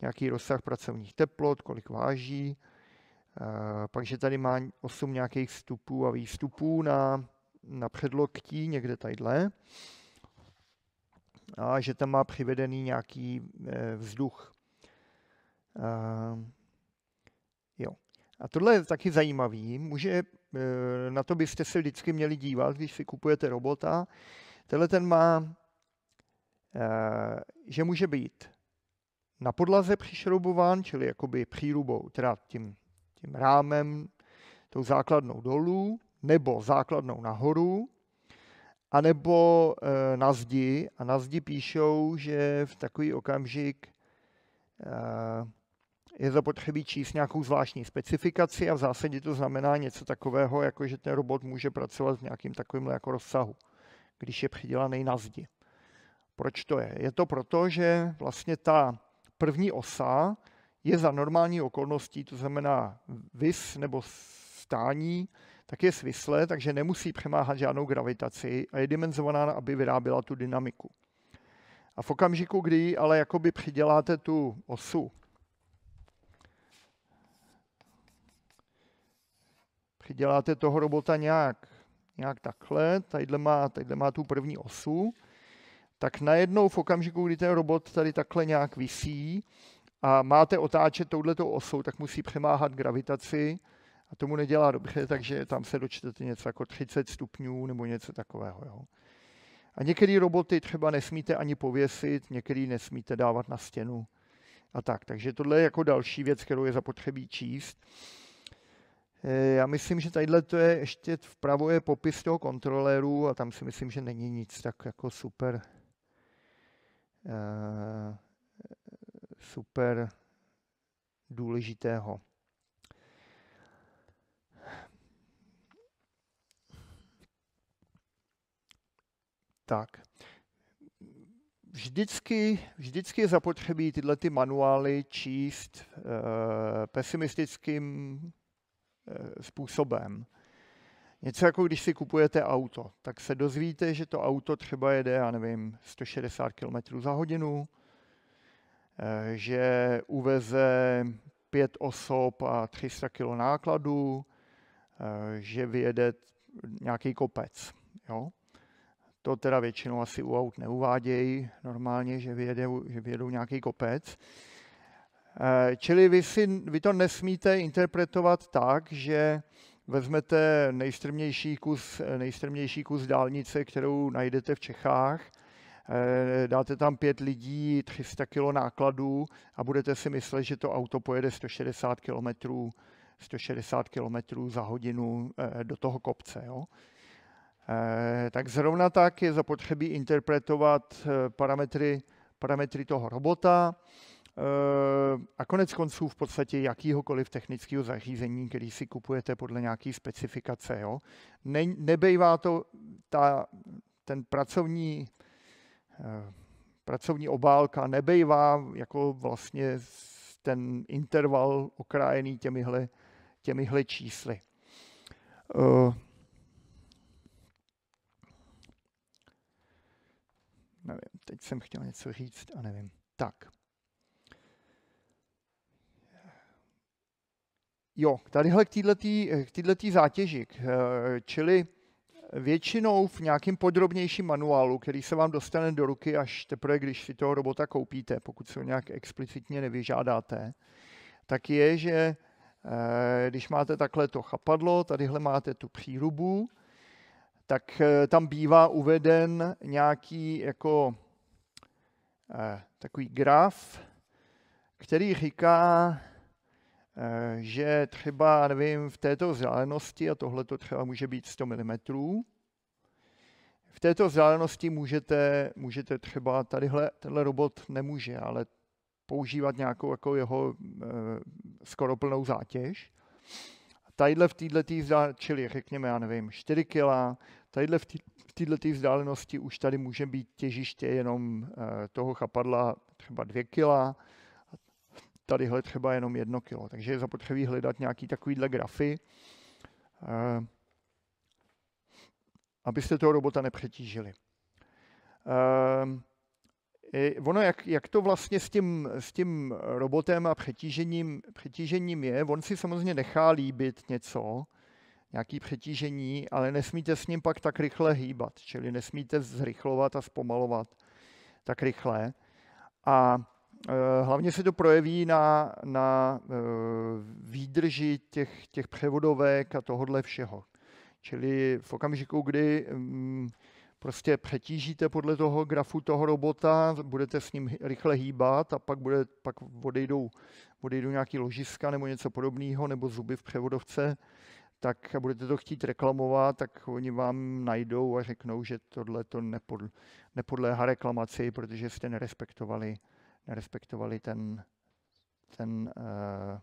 nějaký rozsah pracovních teplot, kolik váží, eh, že tady má 8 nějakých vstupů a výstupů na, na předloktí, někde tadyhle, a že tam má přivedený nějaký vzduch. Jo. A tohle je taky zajímavý. Může, eh, na to byste se vždycky měli dívat, když si kupujete robota. Tenhle ten má, eh, že může být na podlaze přišroubován, čili jakoby přírubou, teda tím, tím rámem, tou základnou dolů, nebo základnou nahoru, anebo eh, na zdi. A na zdi píšou, že v takový okamžik je zapotřebí číst nějakou zvláštní specifikaci a v zásadě to znamená něco takového, jako že ten robot může pracovat v nějakým takovým jako rozsahu, když je přidělaný na zdi. Proč to je? Je to proto, že vlastně ta první osa je za normální okolností, to znamená vis nebo stání, tak je svislé, takže nemusí přemáhat žádnou gravitaci a je dimenzovaná, aby vyráběla tu dynamiku. A v okamžiku, kdy ale jakoby přiděláte tu osu děláte toho robota nějak, nějak takhle, tadyhle má, tadyhle má tu první osu, tak najednou v okamžiku, kdy ten robot tady takhle nějak visí a máte otáčet touhletou osou, tak musí přemáhat gravitaci a tomu nedělá dobře, takže tam se dočtete něco jako 30 stupňů nebo něco takového. Jo. A některé roboty třeba nesmíte ani pověsit, některé nesmíte dávat na stěnu a tak. Takže tohle je jako další věc, kterou je zapotřebí číst. Já myslím, že tadyhle to je ještě vpravo je popis toho kontroléru a tam si myslím, že není nic tak jako super eh, super důležitého. Tak. Vždycky, vždycky je zapotřebí tyhle ty manuály číst e, pesimistickým Eh, způsobem. Něco jako když si kupujete auto, tak se dozvíte, že to auto třeba jede, já nevím, 160 km za hodinu, eh, že uveze pět osob a 300 kg nákladu, eh, že vyjede nějaký kopec. Jo? To teda většinou asi u aut neuvádějí normálně, že, vyjede, že vyjedou nějaký kopec. Eh, čili vy, si, vy to nesmíte interpretovat tak, že vezmete nejstrmější kus, nejstrmější kus dálnice, kterou najdete v Čechách, eh, dáte tam pět lidí, 300 kg nákladů a budete si myslet, že to auto pojede 160 km, 160 km za hodinu eh, do toho kopce. Jo? Tak zrovna tak je zapotřebí interpretovat parametry, parametry toho robota, Eh, a konec konců v podstatě jakýhokoliv technického zařízení, který si kupujete podle nějaké specifikace. Jo. Ne, nebejvá to ta, ten pracovní eh, pracovní obálka nebejvá jako vlastně ten interval okrájený těmihle, těmihle čísly. Uh, nevím, teď jsem chtěl něco říct a nevím. Tak. Jo, tadyhle k této zátěži, eh, čili většinou v nějakým podrobnějším manuálu, který se vám dostane do ruky až teprve, když si toho robota koupíte, pokud se ho nějak explicitně nevyžádáte, tak je, že eh, když máte takhle to chapadlo, tadyhle máte tu přírubu, tak eh, tam bývá uveden nějaký jako takový graf, který říká, Eh, že třeba, nevím, v této vzdálenosti, a tohle to třeba může být 100 mm, v této vzdálenosti můžete, můžete třeba, tadyhle, tenhle robot nemůže, ale používat nějakou jako jeho e, skoro plnou zátěž. Tadyhle v této vzdálenosti, čili řekněme, já nevím, 4 kg, tadyhle v této vzdálenosti už tady může být těžiště jenom e, toho chapadla třeba 2 kg, tadyhle třeba jenom jedno kilo. Takže je zapotřebí hledat nějaký takovýhle grafy, eh, abyste toho robota nepřetížili. Eh, ono, jak, jak to vlastně s tím, s tím robotem a přetížením, přetížením je, on si samozřejmě nechá líbit něco, nějaké přetížení, ale nesmíte s ním pak tak rychle hýbat, čili nesmíte zrychlovat a zpomalovat tak rychle. A Eh, hlavně se to projeví na, na eh, výdrži těch, těch převodovek a tohodle všeho. Čili v okamžiku, kdy mm, prostě přetížíte podle toho grafu toho robota, budete s ním rychle hýbat a pak, bude, pak odejdou, odejdou nějaký ložiska nebo něco podobného, nebo zuby v převodovce, tak a budete to chtít reklamovat, tak oni vám najdou a řeknou, že tohle to nepodléhá reklamaci, protože jste nerespektovali nerespektovali ten, ten, eh,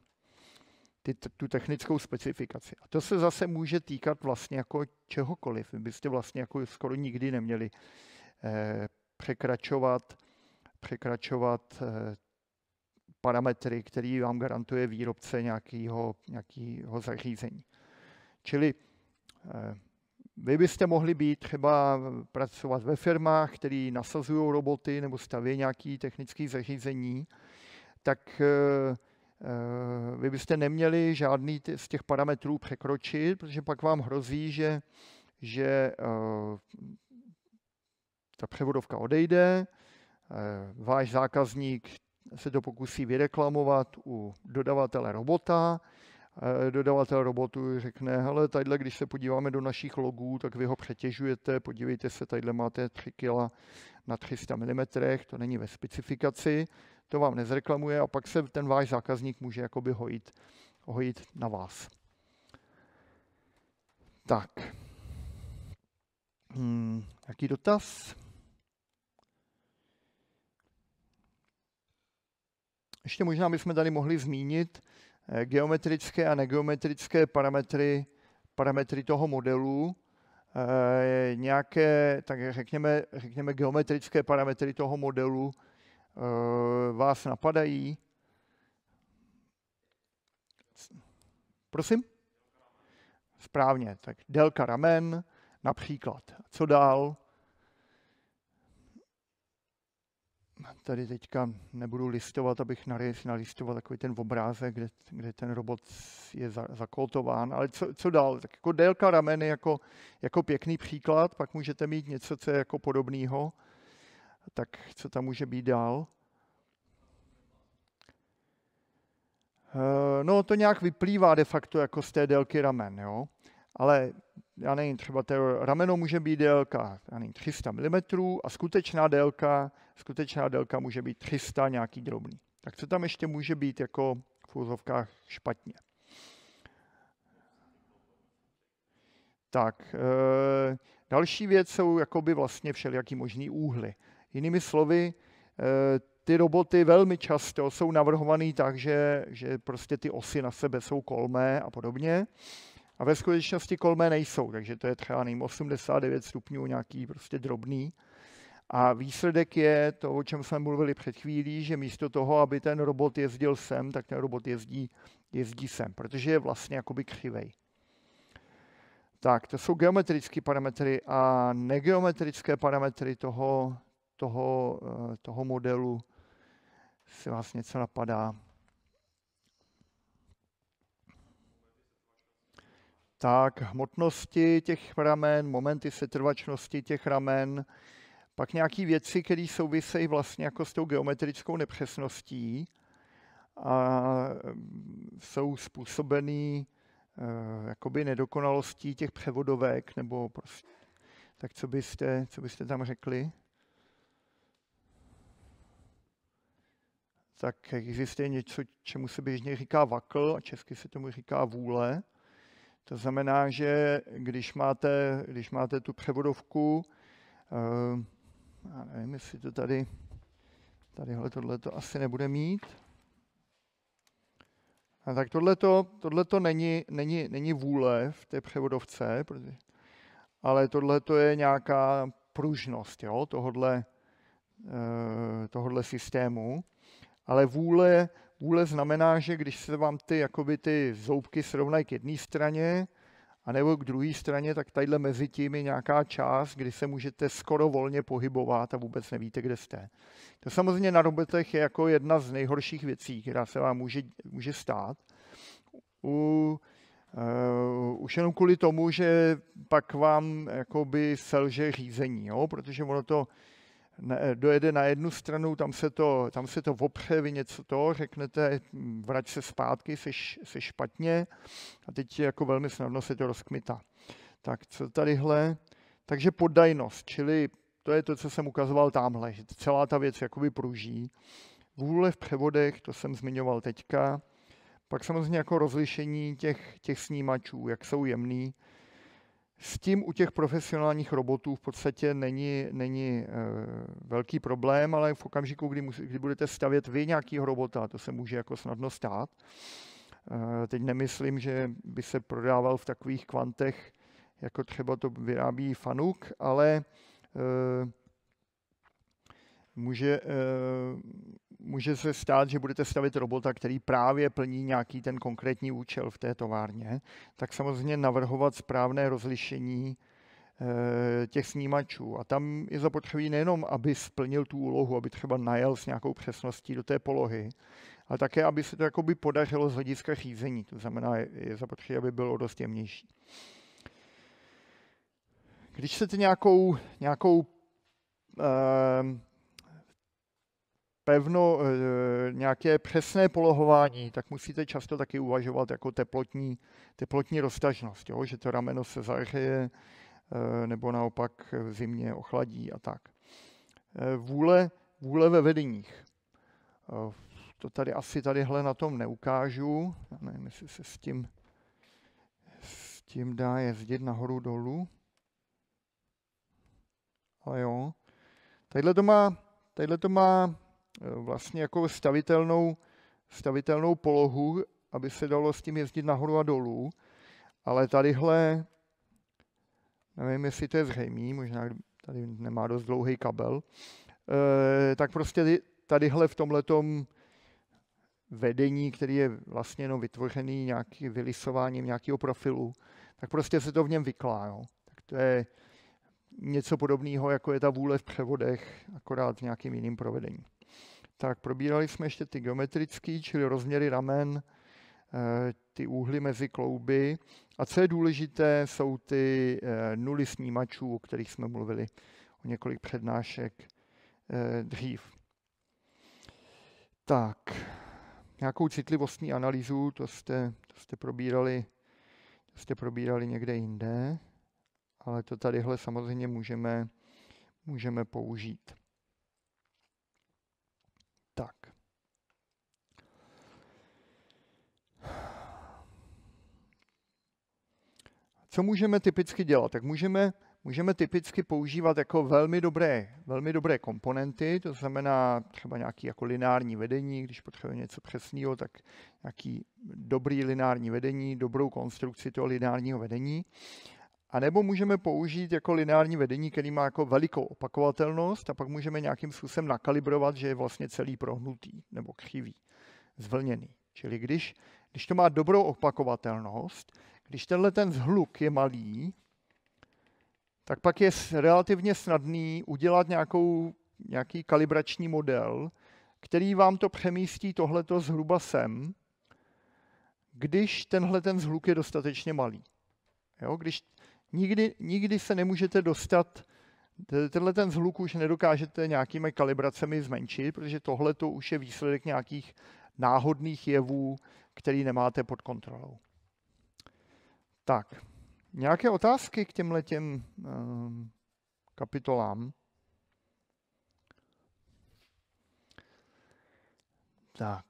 ty, tu technickou specifikaci. A to se zase může týkat vlastně jako čehokoliv. Vy byste vlastně jako skoro nikdy neměli eh, překračovat, překračovat eh, parametry, který vám garantuje výrobce nějakého, nějakého zařízení. Čili vy byste mohli být třeba pracovat ve firmách, které nasazují roboty nebo staví nějaké technické zařízení, tak eh, eh, vy byste neměli žádný z těch parametrů překročit, protože pak vám hrozí, že, že eh, ta převodovka odejde, váš zákazník se to pokusí vyreklamovat u dodavatele robota, dodavatel robotu řekne, hele, tadyhle, když se podíváme do našich logů, tak vy ho přetěžujete, podívejte se, tadyhle máte 3 kg na 300 mm, to není ve specifikaci, to vám nezreklamuje a pak se ten váš zákazník může jakoby hojit, hojit na vás. Tak. Hmm, jaký dotaz? Ještě možná bychom tady mohli zmínit, Eh, geometrické a negeometrické parametry, parametry toho modelu, eh, nějaké, tak řekněme, řekněme geometrické parametry toho modelu eh, vás napadají? Prosím? Správně, tak délka ramen například. Co dál? tady teďka nebudu listovat, abych nalistoval takový ten obrázek, kde, kde ten robot je za, zakotován. ale co, co dál? Tak jako délka rameny jako, jako pěkný příklad, pak můžete mít něco, co je jako podobného, tak co tam může být dál? Eh, no to nějak vyplývá de facto jako z té délky ramen, jo? ale já nevím, třeba to rameno může být délka, já nevím, 300 mm a skutečná délka, skutečná délka může být 300 nějaký drobný. Tak co tam ještě může být jako v úzovkách špatně? Tak, e, další věc jsou jakoby vlastně všelijaký možný úhly. Jinými slovy, e, ty roboty velmi často jsou navrhované tak, že, že prostě ty osy na sebe jsou kolmé a podobně a ve skutečnosti kolmé nejsou, takže to je třeba nevím, 89 stupňů nějaký prostě drobný. A výsledek je to, o čem jsme mluvili před chvílí, že místo toho, aby ten robot jezdil sem, tak ten robot jezdí, jezdí sem, protože je vlastně jakoby křivej. Tak, to jsou geometrické parametry a negeometrické parametry toho, toho, eh, toho modelu si vás něco napadá. tak hmotnosti těch ramen, momenty setrvačnosti těch ramen, pak nějaké věci, které souvisejí vlastně jako s tou geometrickou nepřesností a eh, jsou způsobený eh, jakoby nedokonalostí těch převodovek, nebo prostě. Tak co byste, co byste tam řekli? Tak existuje něco, čemu se běžně říká vakl a česky se tomu říká vůle. To znamená, že když máte, když máte tu převodovku, eh, já nevím, jestli to tady, tadyhle tohle to asi nebude mít. A tak tohle to není, není, není vůle v té převodovce, ale tohle to je nějaká pružnost jo, eh, systému. Ale vůle Úle znamená, že když se vám ty, jakoby ty zoubky srovnají k jedné straně, a nebo k druhé straně, tak tadyhle mezi tím je nějaká část, kdy se můžete skoro volně pohybovat a vůbec nevíte, kde jste. To samozřejmě na robotech je jako jedna z nejhorších věcí, která se vám může, může stát. U, uh, už jenom kvůli tomu, že pak vám jakoby selže řízení, jo? protože ono to dojede na jednu stranu, tam se to, tam se to opře, vy něco to, řeknete, vrať se zpátky, seš, seš špatně a teď jako velmi snadno se to rozkmitá. Tak co tadyhle? Takže poddajnost, čili to je to, co jsem ukazoval tamhle, že celá ta věc jakoby pruží. Vůle v převodech, to jsem zmiňoval teďka. Pak samozřejmě jako rozlišení těch, těch snímačů, jak jsou jemný, s tím u těch profesionálních robotů v podstatě není, není eh, velký problém, ale v okamžiku, kdy, musí, kdy budete stavět vy nějakýho robota, to se může jako snadno stát. Eh, teď nemyslím, že by se prodával v takových kvantech, jako třeba to vyrábí Fanuk, ale eh, může, může se stát, že budete stavit robota, který právě plní nějaký ten konkrétní účel v té továrně, tak samozřejmě navrhovat správné rozlišení eh, těch snímačů. A tam je zapotřebí nejenom, aby splnil tu úlohu, aby třeba najel s nějakou přesností do té polohy, ale také, aby se to jakoby podařilo z hlediska řízení. To znamená, je zapotřebí, aby bylo dost jemnější. Když chcete nějakou, nějakou eh, pevno eh, nějaké přesné polohování, tak musíte často taky uvažovat jako teplotní, teplotní roztažnost, jo? že to rameno se zahřeje eh, nebo naopak v zimě ochladí a tak. Eh, vůle, vůle ve vedeních. To tady asi tadyhle na tom neukážu. Já nevím, jestli se s tím, s tím dá jezdit nahoru dolů. Ale jo. Tadyhle to má, tadyhle to má Eh, vlastně jako stavitelnou, stavitelnou polohu, aby se dalo s tím jezdit nahoru a dolů, ale tadyhle, nevím, jestli to je zřejmý, možná tady nemá dost dlouhý kabel, eh, tak prostě tadyhle v tomhletom vedení, který je vlastně jenom vytvořený nějaký vylisováním nějakého profilu, tak prostě se to v něm vyklá. No. Tak to je něco podobného, jako je ta vůle v převodech, akorát v nějakým jiným provedení tak probírali jsme ještě ty geometrické, čili rozměry ramen, eh, ty úhly mezi klouby. A co je důležité, jsou ty eh, nuly snímačů, o kterých jsme mluvili o několik přednášek eh, dřív. Tak, nějakou citlivostní analýzu, to jste, to jste, probírali, to jste probírali někde jinde, ale to tadyhle samozřejmě můžeme, můžeme použít. co můžeme typicky dělat? Tak můžeme, můžeme typicky používat jako velmi dobré, velmi dobré komponenty, to znamená třeba nějaké jako lineární vedení, když potřebujeme něco přesného, tak nějaký dobrý lineární vedení, dobrou konstrukci toho lineárního vedení. A nebo můžeme použít jako lineární vedení, který má jako velikou opakovatelnost a pak můžeme nějakým způsobem nakalibrovat, že je vlastně celý prohnutý nebo křivý, zvlněný. Čili když, když to má dobrou opakovatelnost, když tenhle ten zhluk je malý, tak pak je relativně snadný udělat nějakou, nějaký kalibrační model, který vám to přemístí tohleto zhruba sem, když tenhle ten zhluk je dostatečně malý. Jo? Když nikdy, nikdy se nemůžete dostat, tenhle ten zhluk už nedokážete nějakými kalibracemi zmenšit, protože tohle to už je výsledek nějakých náhodných jevů, který nemáte pod kontrolou. Tak, nějaké otázky k těm um, kapitolám? Tak.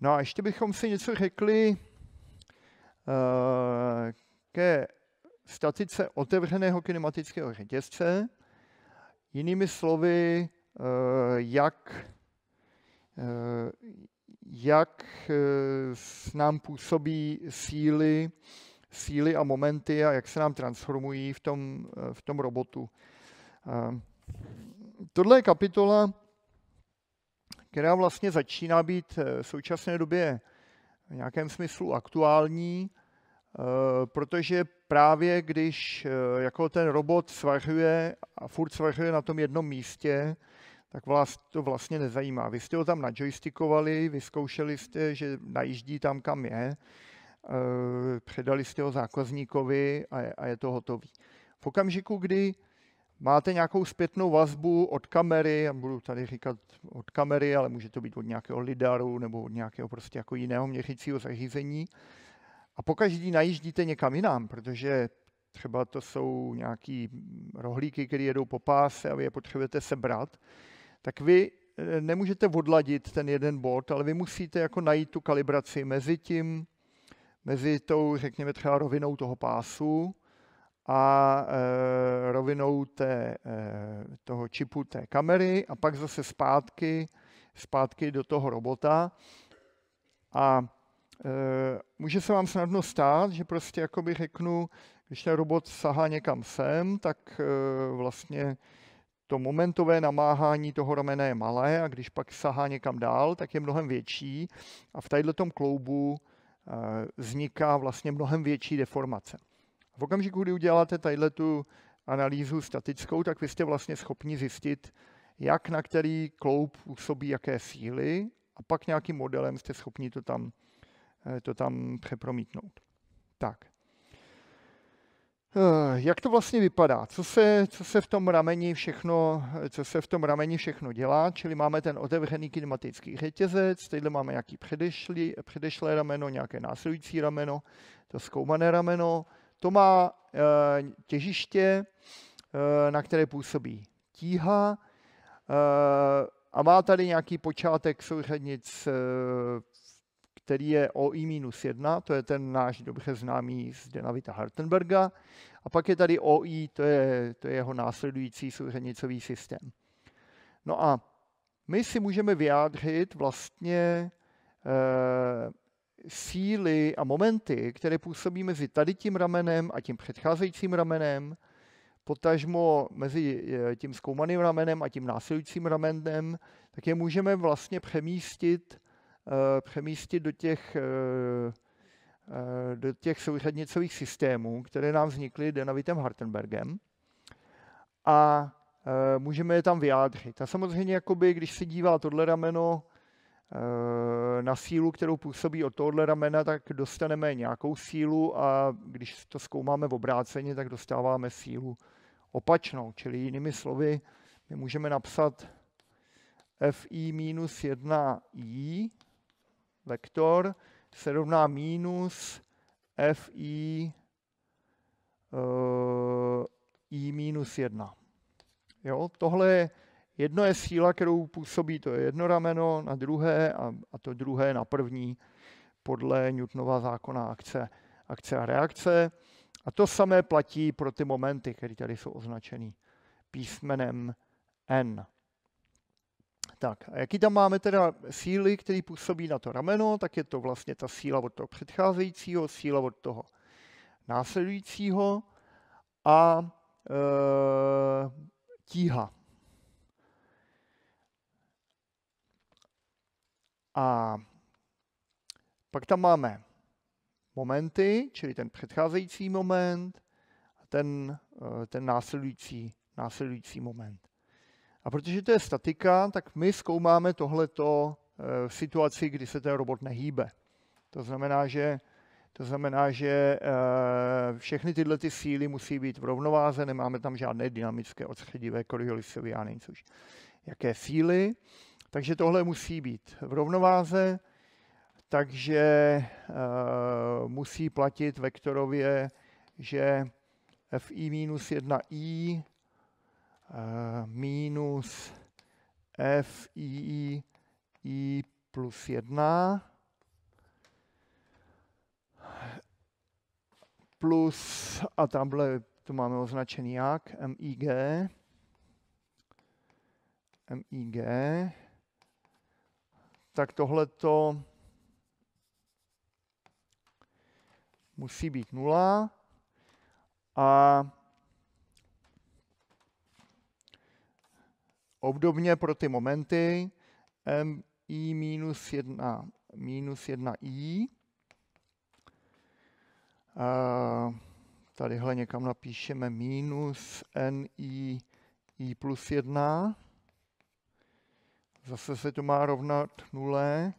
No a ještě bychom si něco řekli eh, ke statice otevřeného kinematického řetězce. Jinými slovy, eh, jak, eh, jak eh, nám působí síly, síly a momenty a jak se nám transformují v tom, eh, v tom robotu. Tohle je kapitola, která vlastně začíná být eh, v současné době v nějakém smyslu aktuální, protože právě když jako ten robot svařuje a furt svařuje na tom jednom místě, tak vás to vlastně nezajímá. Vy jste ho tam nadjoystikovali, vyzkoušeli jste, že najíždí tam, kam je, eh, předali jste ho zákazníkovi a je, a je to hotový. V okamžiku, kdy máte nějakou zpětnou vazbu od kamery, já budu tady říkat od kamery, ale může to být od nějakého lidaru nebo od nějakého prostě jako jiného měřicího zařízení, a pokaždý najíždíte někam jinam, protože třeba to jsou nějaký rohlíky, které jedou po páse a vy je potřebujete sebrat, tak vy eh, nemůžete odladit ten jeden bod, ale vy musíte jako najít tu kalibraci mezi tím, mezi tou, řekněme třeba rovinou toho pásu a e, rovinou té, e, toho čipu té kamery a pak zase zpátky, zpátky do toho robota. A e, může se vám snadno stát, že prostě jakoby řeknu, když ten robot sahá někam sem, tak e, vlastně to momentové namáhání toho ramene je malé a když pak sahá někam dál, tak je mnohem větší a v této kloubu eh, vzniká vlastně mnohem větší deformace. V okamžiku, kdy uděláte tadyhle tu analýzu statickou, tak vy jste vlastně schopni zjistit, jak na který kloub působí jaké síly a pak nějakým modelem jste schopni to tam, eh, to tam přepromítnout. Tak. Eh, jak to vlastně vypadá? Co se, co se v tom rameni všechno, co se v tom rameni všechno dělá? Čili máme ten otevřený kinematický řetězec, tady máme nějaký předešlé rameno, nějaké následující rameno, to zkoumané rameno. To má e, těžiště, e, na které působí tíha e, a má tady nějaký počátek souřadnic který je OI-1, to je ten náš dobře známý z Denavita Hartenberga. A pak je tady OI, to je, to je jeho následující souřadnicový systém. No a my si můžeme vyjádřit vlastně e, síly a momenty, které působí mezi tady tím ramenem a tím předcházejícím ramenem, potažmo mezi eh, tím zkoumaným ramenem a tím následujícím ramenem, tak je můžeme vlastně přemístit Eh, přemístit do těch, eh, eh, do těch souřadnicových systémů, které nám vznikly Denavitem Hartenbergem. A můžeme je tam vyjádřit. A samozřejmě, jakoby, když se dívá tohle rameno na sílu, kterou působí od tohle ramena, tak dostaneme nějakou sílu a když to zkoumáme v obráceně, tak dostáváme sílu opačnou. Čili jinými slovy, my můžeme napsat Fi minus 1i vektor se rovná minus fi uh, eh, i minus 1. Jo, tohle je, jedno je síla, kterou působí to je jedno rameno na druhé a, a to druhé na první podle Newtonova zákona akce, akce a reakce. A to samé platí pro ty momenty, které tady jsou označeny písmenem N. Tak, a jaký tam máme teda síly, které působí na to rameno, tak je to vlastně ta síla od toho předcházejícího, síla od toho následujícího a e, tíha. A pak tam máme momenty, čili ten předcházející moment a ten, e, ten následující, následující moment. A protože to je statika, tak my zkoumáme tohleto eh, v situaci, kdy se ten robot nehýbe. To znamená, že, to znamená, že eh, všechny tyhle ty síly musí být v rovnováze, nemáme tam žádné dynamické odschedivé nevím, což jaké síly. Takže tohle musí být v rovnováze, takže uh, musí platit vektorově, že fi minus 1i Eh, minus f i i plus 1 plus, a tamhle to máme označený jak, MIG, MIG, tak tohle to musí být nula a Obdobně pro ty momenty mi minus 1, minus 1 i. Tadyhle někam napíšeme minus n i, i plus 1. Zase se to má rovnat nule.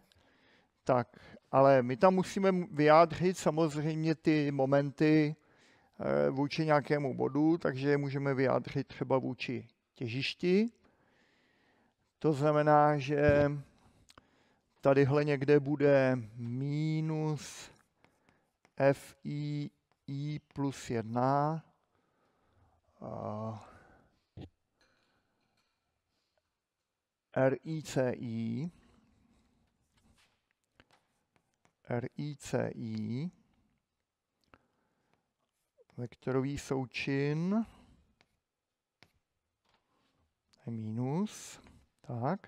Tak, ale my tam musíme vyjádřit samozřejmě ty momenty eh, vůči nějakému bodu, takže je můžeme vyjádřit třeba vůči těžišti. To znamená, že tadyhle někde bude minus fi i plus 1 RICI RICI vektorový součin minus tak.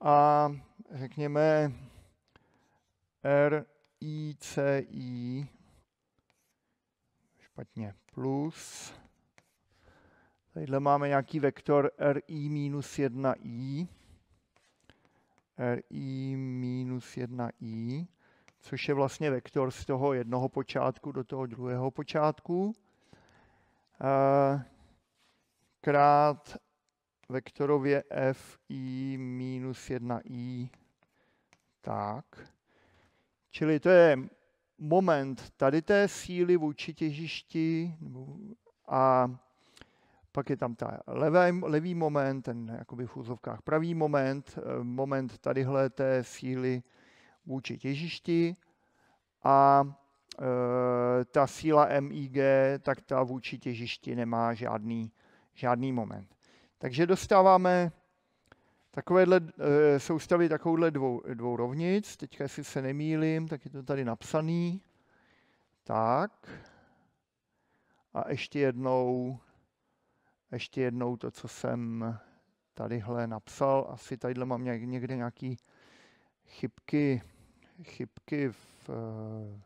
A řekněme R, I, C, I, špatně, plus. Tadyhle máme nějaký vektor RI minus 1i. RI minus 1i, což je vlastně vektor z toho jednoho počátku do toho druhého počátku. Eh, krát vektorově f i minus 1 i. Tak. Čili to je moment tady té síly vůči těžišti a pak je tam ta levé, levý moment, ten jakoby v úzovkách pravý moment, eh, moment tadyhle té síly vůči těžišti a e, ta síla MIG, tak ta vůči těžišti nemá žádný, žádný moment. Takže dostáváme takovéhle e, soustavy takovouhle dvou, dvou rovnic. Teďka, jestli se nemýlím, tak je to tady napsaný. Tak. A ještě jednou, ještě jednou to, co jsem tadyhle napsal. Asi tadyhle mám někde nějaké chybky, chybky v, eh,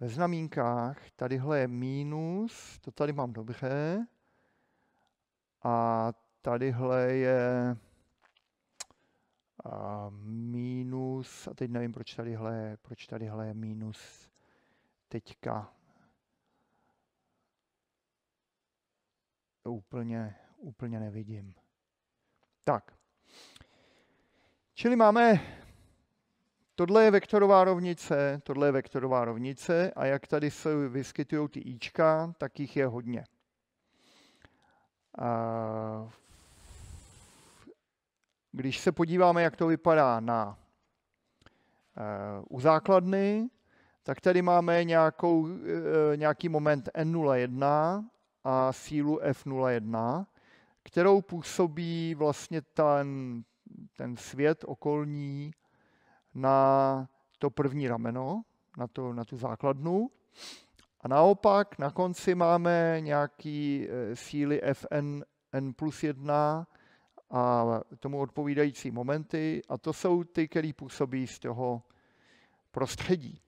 ve znamínkách. Tadyhle je mínus, to tady mám dobře. A tadyhle je a minus, a teď nevím, proč tadyhle proč tadyhle je minus teďka. To úplně, úplně nevidím. Tak. Čili máme, tohle je vektorová rovnice, tohle je vektorová rovnice a jak tady se vyskytují ty ička, tak jich je hodně. Když se podíváme, jak to vypadá na eh, u základny, tak tady máme nějakou, eh, nějaký moment N01 a sílu F01, kterou působí vlastně ten, ten svět okolní na to první rameno, na, to, na tu základnu. A naopak na konci máme nějaký eh, síly Fn n plus 1 a tomu odpovídající momenty a to jsou ty, které působí z toho prostředí.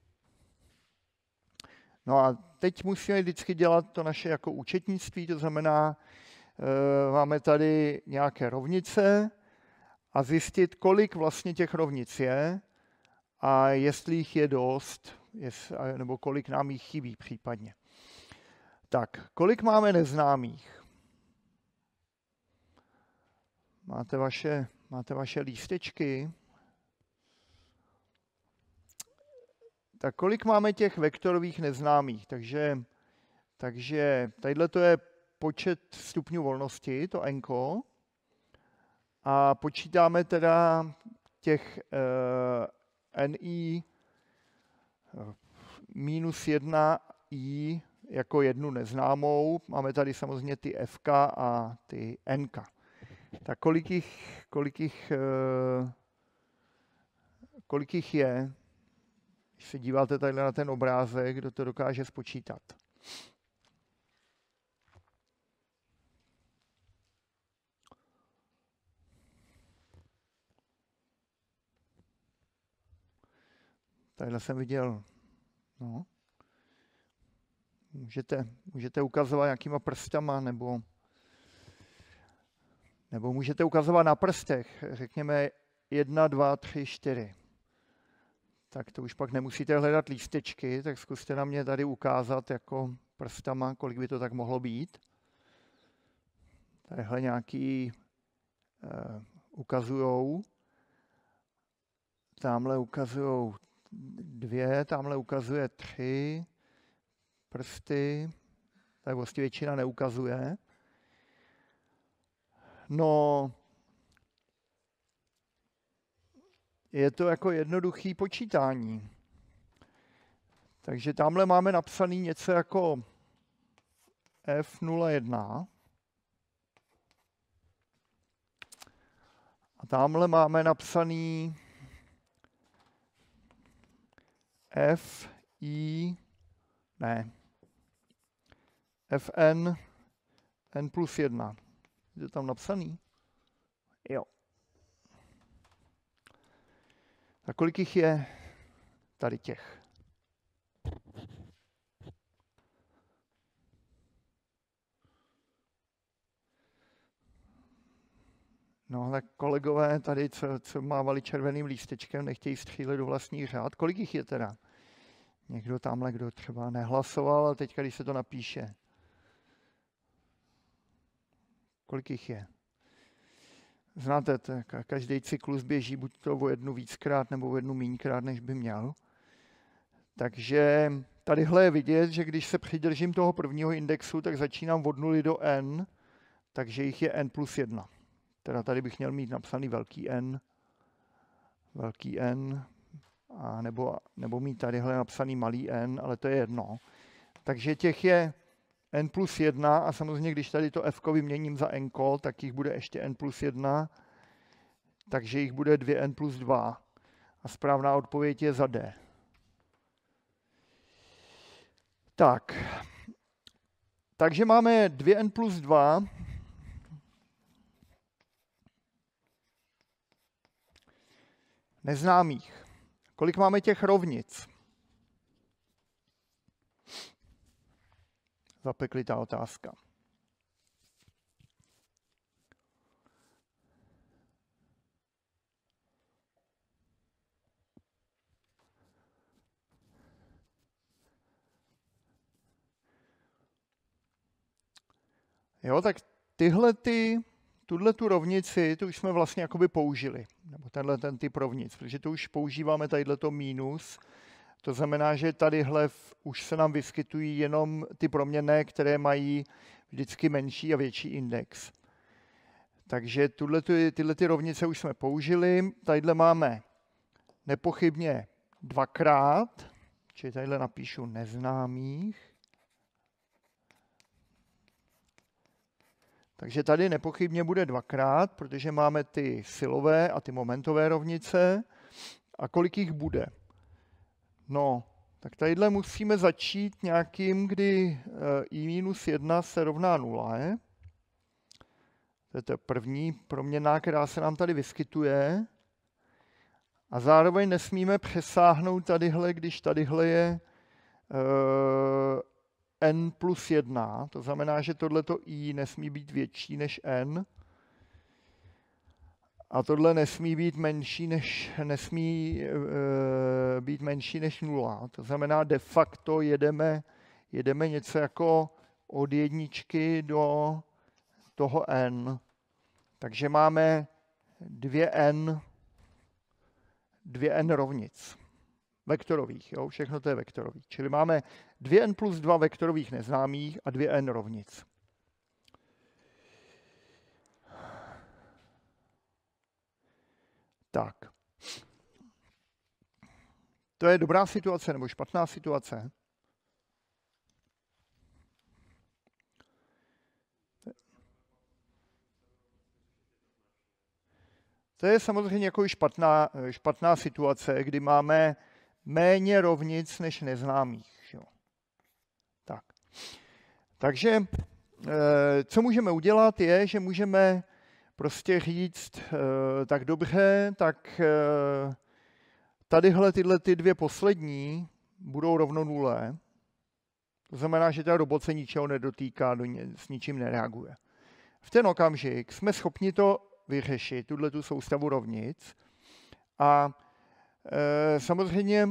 No a teď musíme vždycky dělat to naše jako účetnictví, to znamená, eh, máme tady nějaké rovnice a zjistit, kolik vlastně těch rovnic je a jestli jich je dost, jest, nebo kolik nám jich chybí případně. Tak, kolik máme neznámých? Máte vaše, máte vaše lístečky? Tak kolik máme těch vektorových neznámých? Takže, takže tadyhle to je počet stupňů volnosti, to enko. A počítáme teda těch e, ni minus 1 i jako jednu neznámou. Máme tady samozřejmě ty f a ty n. Tak kolik jich, kolik jich, eh, kolik jich je? Když se díváte tady na ten obrázek, kdo to dokáže spočítat. Tadyhle jsem viděl, no. Můžete, můžete ukazovat jakýma prstama, nebo, nebo můžete ukazovat na prstech, řekněme jedna, dva, tři, čtyři. Tak to už pak nemusíte hledat lístečky, tak zkuste na mě tady ukázat jako prstama, kolik by to tak mohlo být. Tadyhle nějaký eh, ukazujou. Tamhle ukazujou dvě, tamhle ukazuje tři prsty, tak vlastně většina neukazuje. No, je to jako jednoduchý počítání. Takže tamhle máme napsaný něco jako F01. A tamhle máme napsaný F, I, ne, Fn, n plus 1. Je tam napsaný? Jo. A kolik jich je tady těch? No ale kolegové tady, co, co mávali červeným lístečkem, nechtějí střílet do vlastních řád. Kolik jich je teda? Někdo tamhle, kdo třeba nehlasoval, ale teď, když se to napíše. Kolik jich je? Znáte, tak každý cyklus běží buď to o jednu víckrát nebo o jednu míňkrát, než by měl. Takže tadyhle je vidět, že když se přidržím toho prvního indexu, tak začínám od 0 do n, takže jich je n plus 1. Teda tady bych měl mít napsaný velký n, velký n, a nebo, nebo mít tadyhle napsaný malý n, ale to je jedno. Takže těch je n plus 1 a samozřejmě, když tady to f vyměním za n, tak jich bude ještě n plus 1, takže jich bude 2n plus 2. A správná odpověď je za d. Tak, takže máme 2n plus 2. neznámých. Kolik máme těch rovnic? Zapeklitá otázka. Jo, tak tyhle ty tuhle tu rovnici, tu už jsme vlastně jakoby použili, nebo tenhle ten typ rovnic, protože tu už používáme tadyhle to mínus, to znamená, že tadyhle už se nám vyskytují jenom ty proměnné, které mají vždycky menší a větší index. Takže tuhle, tyhle ty rovnice už jsme použili. Tadyhle máme nepochybně dvakrát, čili tadyhle napíšu neznámých. Takže tady nepochybně bude dvakrát, protože máme ty silové a ty momentové rovnice. A kolik jich bude? No, tak tadyhle musíme začít nějakým, kdy e, i-1 minus se rovná 0. Je? To je to první proměnná, která se nám tady vyskytuje. A zároveň nesmíme přesáhnout tadyhle, když tadyhle je e, n plus 1, to znamená, že tohleto i nesmí být větší než n, a tohle nesmí být menší než, nesmí, e, být menší než nula. To znamená, de facto jedeme, jedeme něco jako od jedničky do toho n. Takže máme dvě n dvě n rovnic. Vektorových, jo? všechno to je vektorový. Čili máme 2n plus 2 vektorových neznámých a 2n rovnic. Tak. To je dobrá situace nebo špatná situace? To je samozřejmě jako špatná, špatná situace, kdy máme méně rovnic než neznámých. Takže eh, co můžeme udělat, je, že můžeme prostě říct eh, tak dobře, tak eh, tadyhle tyhle ty dvě poslední budou rovno nule. To znamená, že ta robot se ničeho nedotýká, do ně, s ničím nereaguje. V ten okamžik jsme schopni to vyřešit, tuhle tu soustavu rovnic. A e, samozřejmě,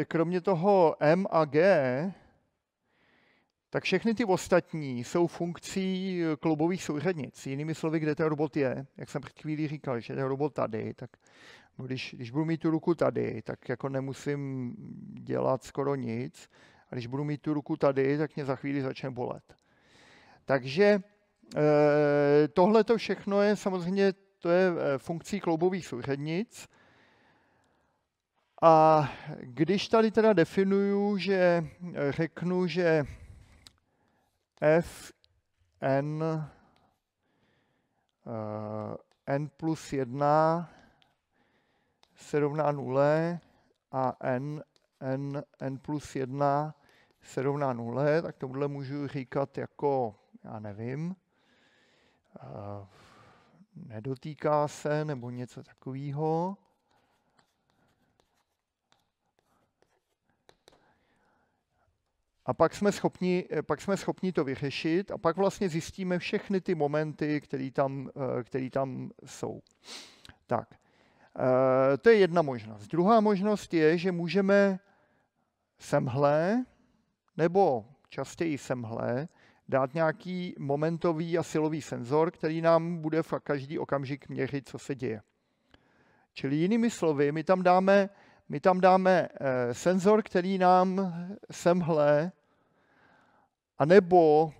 e, kromě toho M a G, tak všechny ty ostatní jsou funkcí eh, kloubových souřadnic. Jinými slovy, kde ten robot je, jak jsem před chvílí říkal, že ten robot tady, tak no, když, když budu mít tu ruku tady, tak jako nemusím dělat skoro nic. A když budu mít tu ruku tady, tak mě za chvíli začne bolet. Takže eh, tohle to všechno je samozřejmě to je eh, funkcí kloubových souřadnic. A když tady teda definuju, že řeknu, že f n uh, n plus 1 se rovná 0 a n, n, n plus 1 se rovná 0, tak tohle můžu říkat jako, já nevím, uh, nedotýká se nebo něco takového. A pak jsme, schopni, eh, pak jsme schopni to vyřešit a pak vlastně zjistíme všechny ty momenty, které tam, eh, který tam jsou. Tak, eh, to je jedna možnost. Druhá možnost je, že můžeme semhle nebo častěji semhle dát nějaký momentový a silový senzor, který nám bude v každý okamžik měřit, co se děje. Čili jinými slovy, my tam dáme, my tam dáme senzor, který nám semhle a nebo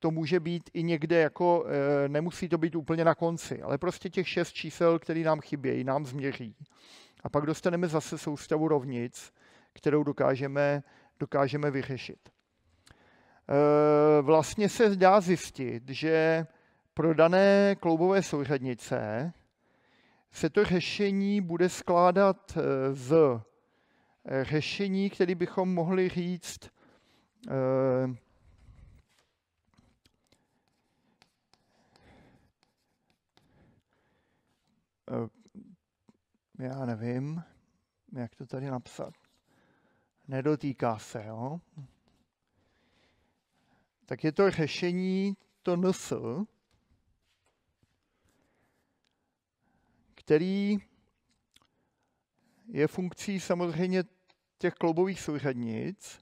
to může být i někde jako, eh, nemusí to být úplně na konci, ale prostě těch šest čísel, které nám chybějí, nám změří. A pak dostaneme zase soustavu rovnic, kterou dokážeme, dokážeme vyřešit. Eh, vlastně se dá zjistit, že pro dané kloubové souřadnice se to řešení bude skládat eh, z Eh, řešení, které bychom mohli říct, eh, eh, já nevím, jak to tady napsat. Nedotýká se, jo? Tak je to řešení, to nosl, který je funkcí samozřejmě těch kloubových souřadnic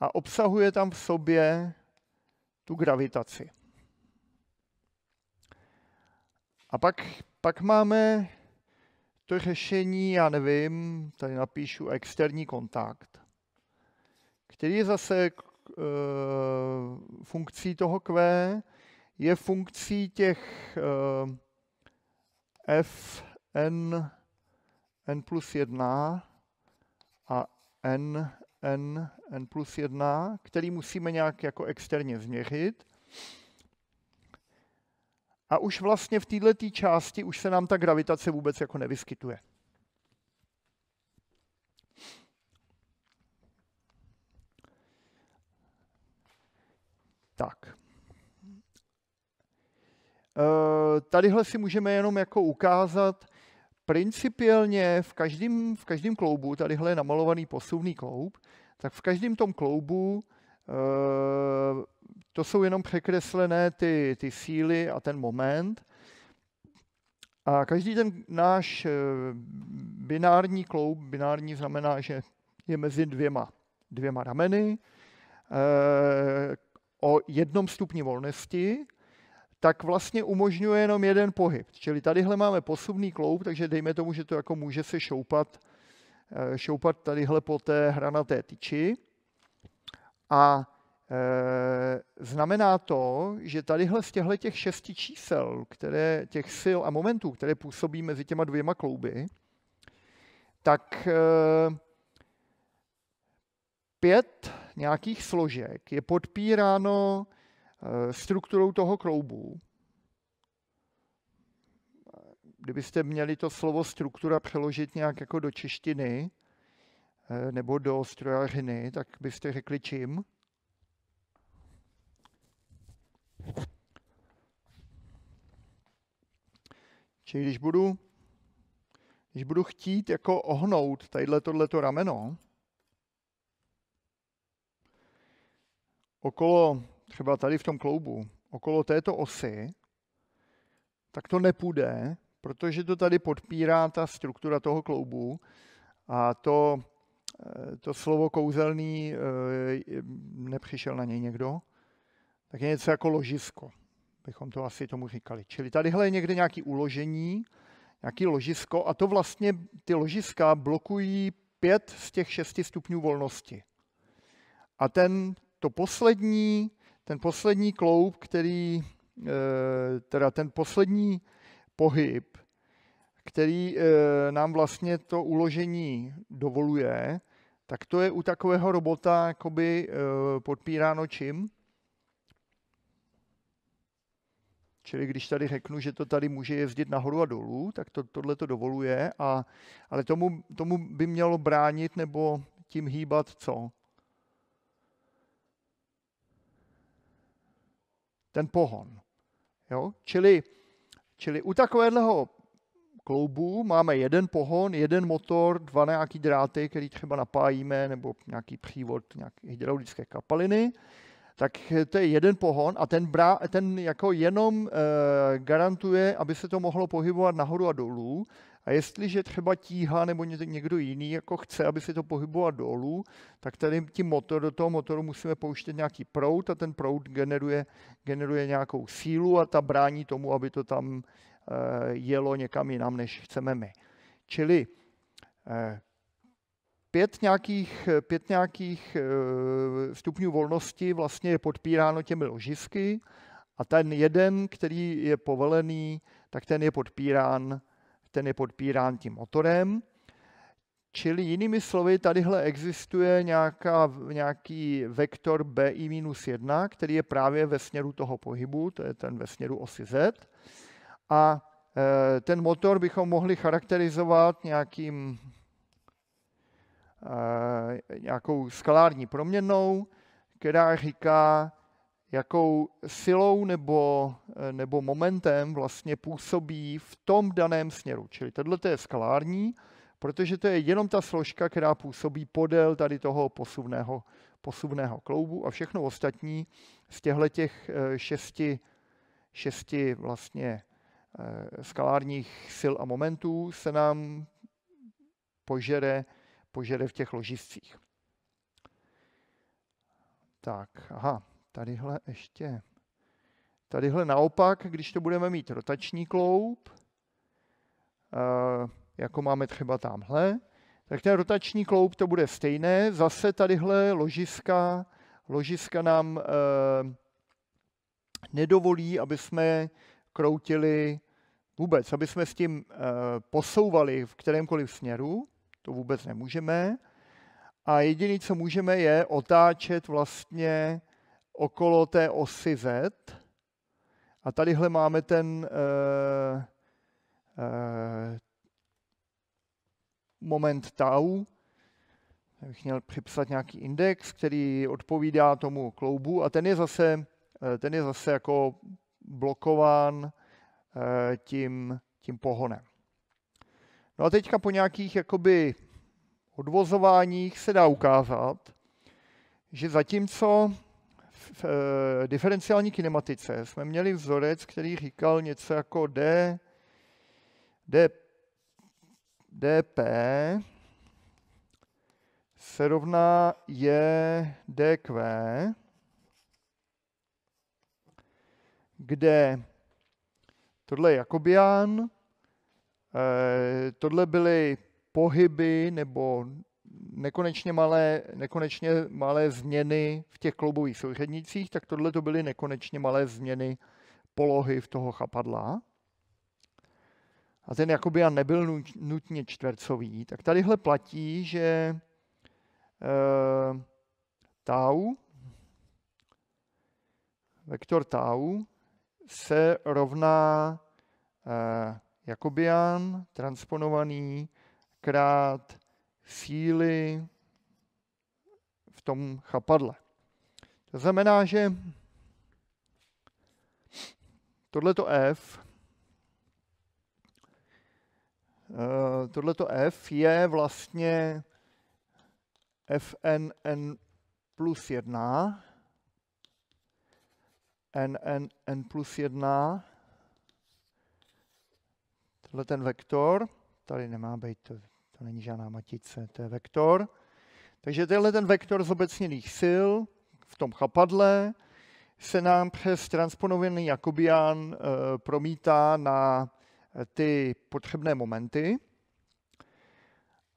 a obsahuje tam v sobě tu gravitaci. A pak, pak máme to řešení, já nevím, tady napíšu externí kontakt, který je zase e, funkcí toho Q, je funkcí těch e, f, n, n plus 1 a n, n, n plus 1, který musíme nějak jako externě změřit. A už vlastně v této části už se nám ta gravitace vůbec jako nevyskytuje. Tak. Eh, tadyhle si můžeme jenom jako ukázat, principiálně v každém, v každém kloubu, tadyhle je namalovaný posuvný kloub, tak v každém tom kloubu eh, to jsou jenom překreslené ty, ty síly a ten moment. A každý ten náš eh, binární kloub, binární znamená, že je mezi dvěma, dvěma rameny, eh, o jednom stupni volnosti tak vlastně umožňuje jenom jeden pohyb. Čili tadyhle máme posuvný kloup, takže dejme tomu, že to jako může se šoupat, eh, šoupat tadyhle po té hranaté tyči. A e, znamená to, že tadyhle z těchto těch šesti čísel, které, těch sil a momentů, které působí mezi těma dvěma klouby, tak e, pět nějakých složek je podpíráno Eh, strukturou toho kloubu. Kdybyste měli to slovo struktura přeložit nějak jako do češtiny eh, nebo do strojařiny, tak byste řekli čím? Čili když budu, když budu chtít jako ohnout tadyhle tohleto rameno, okolo třeba tady v tom kloubu, okolo této osy, tak to nepůjde, protože to tady podpírá ta struktura toho kloubu a to, eh, to slovo kouzelný, eh, nepřišel na něj někdo, tak je něco jako ložisko, bychom to asi tomu říkali. Čili tadyhle je někde nějaké uložení, nějaké ložisko a to vlastně ty ložiska blokují pět z těch šesti stupňů volnosti. A ten, to poslední ten poslední kloub, který, eh, teda ten poslední pohyb, který eh, nám vlastně to uložení dovoluje, tak to je u takového robota jakoby eh, podpíráno čím? Čili když tady řeknu, že to tady může jezdit nahoru a dolů, tak to, tohle to dovoluje, a, ale tomu, tomu by mělo bránit nebo tím hýbat co? ten pohon. Jo? Čili, čili u takového kloubu máme jeden pohon, jeden motor, dva nějaký dráty, který třeba napájíme, nebo nějaký přívod, nějaké hydraulické kapaliny tak eh, to je jeden pohon a ten, brá, ten jako jenom e, garantuje, aby se to mohlo pohybovat nahoru a dolů. A jestliže třeba tíha nebo někdo jiný jako chce, aby se to pohybovalo dolů, tak tady tím motor, do toho motoru musíme pouštět nějaký proud a ten proud generuje, generuje nějakou sílu a ta brání tomu, aby to tam e, jelo někam jinam, než chceme my. Čili e, pět nějakých, pět nějakých eh, stupňů volnosti vlastně je podpíráno těmi ložisky a ten jeden, který je povolený, tak ten je podpírán, ten je podpírán tím motorem. Čili jinými slovy, tadyhle existuje nějaká, nějaký vektor BI-1, který je právě ve směru toho pohybu, to je ten ve směru osy Z. A eh, ten motor bychom mohli charakterizovat nějakým Eh, nějakou skalární proměnou, která říká, jakou silou nebo, eh, nebo momentem vlastně působí v tom daném směru. Čili tohle je skalární, protože to je jenom ta složka, která působí podél tady toho posuvného, posuvného kloubu a všechno ostatní z těchto těch eh, šesti, šesti vlastně skalárních sil a momentů se nám požere požere v těch ložiscích. Tak, aha, tadyhle ještě. Tadyhle naopak, když to budeme mít rotační kloub, eh, jako máme třeba tamhle, tak ten rotační kloub to bude stejné. Zase tadyhle ložiska, ložiska nám eh, nedovolí, aby jsme kroutili vůbec, aby jsme s tím eh, posouvali v kterémkoliv směru. To vůbec nemůžeme. A jediné, co můžeme, je otáčet vlastně okolo té osy Z. A tadyhle máme ten uh, uh, moment tau. Já bych měl připsat nějaký index, který odpovídá tomu kloubu a ten je zase, eh, ten je zase jako blokován uh, tím, tím pohonem. No a teďka po nějakých jakoby odvozováních se dá ukázat, že zatímco v e, diferenciální kinematice jsme měli vzorec, který říkal něco jako D, D, DP se rovná je DQ, kde tohle je Jakobian, Eh, tohle byly pohyby nebo nekonečně malé, nekonečně malé změny v těch kloubových souřadnicích, tak tohle to byly nekonečně malé změny polohy v toho chapadla. A ten Jakobian nebyl nutně čtvercový, tak tadyhle platí, že e, tau, vektor tau se rovná e, Jakobian, transponovaný krát síly v tom chapadle. To znamená, že tohleto F, eh, tohleto F je vlastně n plus 1, NN, N plus 1, tenhle ten vektor, tady nemá být, to, to není žádná matice, to je vektor. Takže tenhle ten vektor z obecněných sil v tom chapadle se nám přes transponovaný Jakobian eh, promítá na eh, ty potřebné momenty.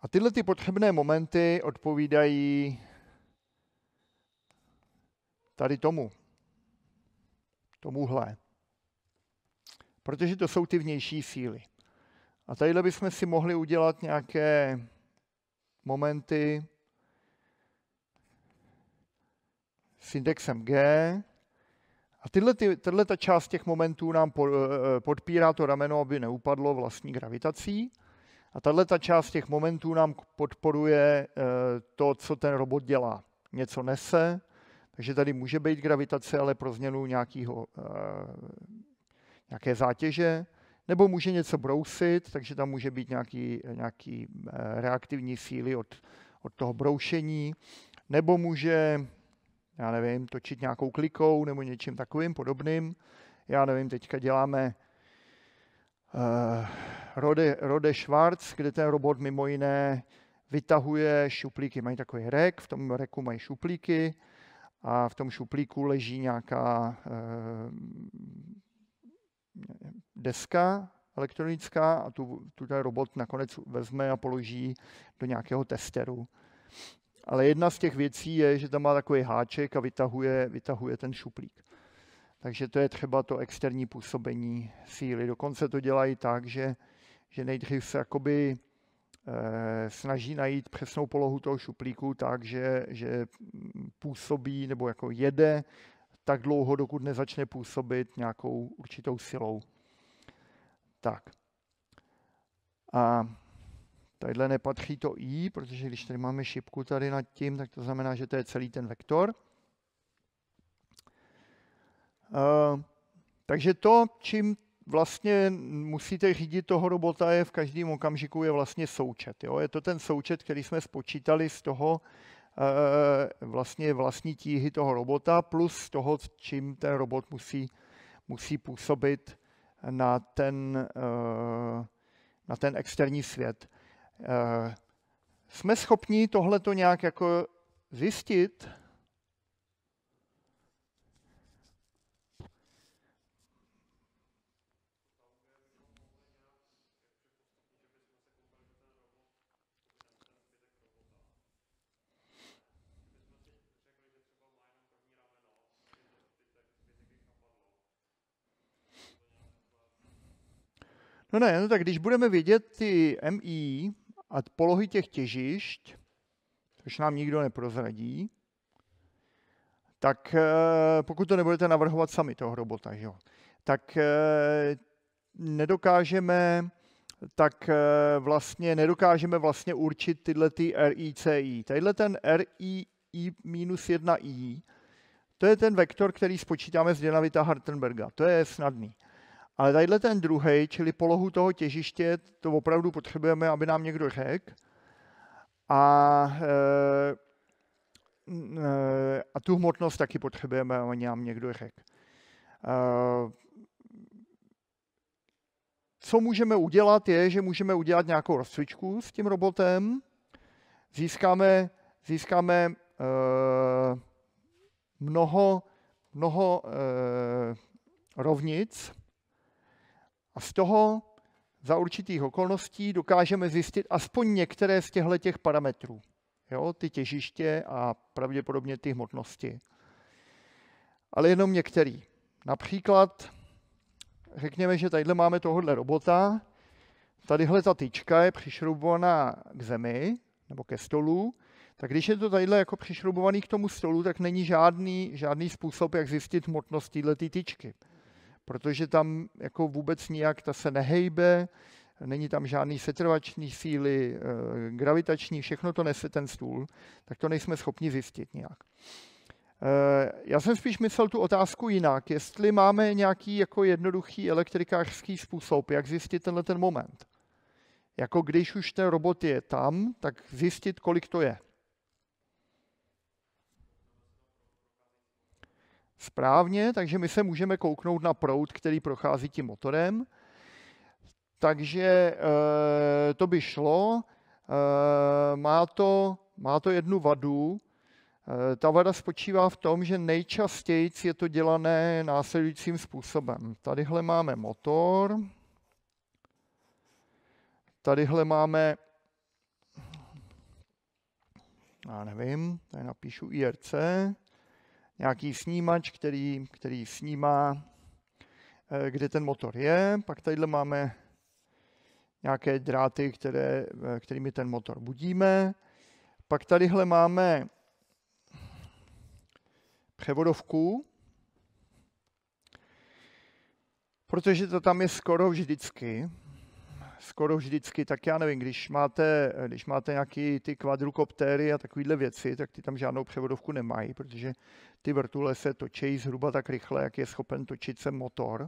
A tyhle ty potřebné momenty odpovídají tady tomu, tomuhle. Protože to jsou ty vnější síly. A tadyhle bychom si mohli udělat nějaké momenty s indexem G. A tyhle, ty, tato ta část těch momentů nám eh, eh, podpírá to rameno, aby neupadlo vlastní gravitací. A tahle ta část těch momentů nám podporuje eh, to, co ten robot dělá. Něco nese, takže tady může být gravitace, ale pro změnu nějakého, nějaké zátěže nebo může něco brousit, takže tam může být nějaký, nějaký eh, reaktivní síly od, od toho broušení, nebo může, já nevím, točit nějakou klikou nebo něčím takovým podobným. Já nevím, teďka děláme uh, Rode, Rode Schwarz, kde ten robot mimo jiné vytahuje šuplíky. Mají takový rek, v tom reku mají šuplíky a v tom šuplíku leží nějaká uh, deska elektronická a tu, tu ten robot nakonec vezme a položí do nějakého testeru. Ale jedna z těch věcí je, že tam má takový háček a vytahuje, vytahuje ten šuplík. Takže to je třeba to externí působení síly. Dokonce to dělají tak, že, že nejdřív se jakoby e, snaží najít přesnou polohu toho šuplíku tak, že, že působí nebo jako jede tak dlouho, dokud nezačne působit nějakou určitou silou. Tak. A tadyhle nepatří to i, protože když tady máme šipku tady nad tím, tak to znamená, že to je celý ten vektor. Uh, takže to, čím vlastně musíte řídit toho robota, je v každém okamžiku je vlastně součet. Jo? Je to ten součet, který jsme spočítali z toho, Eh, vlastně vlastní tíhy toho robota plus toho, čím ten robot musí, musí působit na ten, eh, na ten externí svět. Eh, jsme schopni tohleto nějak jako zjistit? No ne, no tak když budeme vědět ty MI a polohy těch těžišť, což nám nikdo neprozradí, tak eh, pokud to nebudete navrhovat sami toho robota, že jo, tak eh, nedokážeme tak eh, vlastně nedokážeme vlastně určit tyhle ty RICI. Tadyhle ten RII-1I, to je ten vektor, který spočítáme z dynamita Hartenberga. To je snadný. Ale tadyhle ten druhý, čili polohu toho těžiště, to opravdu potřebujeme, aby nám někdo řekl. A, e, e, a tu hmotnost taky potřebujeme, aby nám někdo řekl. E, co můžeme udělat, je, že můžeme udělat nějakou rozcvičku s tím robotem. Získáme, získáme e, mnoho, mnoho e, rovnic, a z toho za určitých okolností dokážeme zjistit aspoň některé z těchto těch parametrů. Jo, ty těžiště a pravděpodobně ty hmotnosti. Ale jenom některý. Například řekněme, že tady máme tohohle robota, tadyhle ta tyčka je přišroubovaná k zemi nebo ke stolu, tak když je to tadyhle jako přišroubovaný k tomu stolu, tak není žádný, žádný způsob, jak zjistit hmotnost této tyčky protože tam jako vůbec nijak ta se nehejbe, není tam žádný setrvační síly, eh, gravitační, všechno to nese ten stůl, tak to nejsme schopni zjistit nějak. Eh, já jsem spíš myslel tu otázku jinak, jestli máme nějaký jako jednoduchý elektrikářský způsob, jak zjistit tenhle ten moment. Jako když už ten robot je tam, tak zjistit, kolik to je. správně, takže my se můžeme kouknout na proud, který prochází tím motorem. Takže e, to by šlo. E, má, to, má to jednu vadu. E, ta vada spočívá v tom, že nejčastěji je to dělané následujícím způsobem. Tadyhle máme motor, tadyhle máme, já nevím, tady napíšu IRC, nějaký snímač, který, který snímá, eh, kde ten motor je. Pak tadyhle máme nějaké dráty, které, eh, kterými ten motor budíme. Pak tadyhle máme převodovku, protože to tam je skoro vždycky skoro vždycky, tak já nevím, když máte, když máte nějaký ty kvadrukoptéry a takovéhle věci, tak ty tam žádnou převodovku nemají, protože ty vrtule se točejí zhruba tak rychle, jak je schopen točit se motor,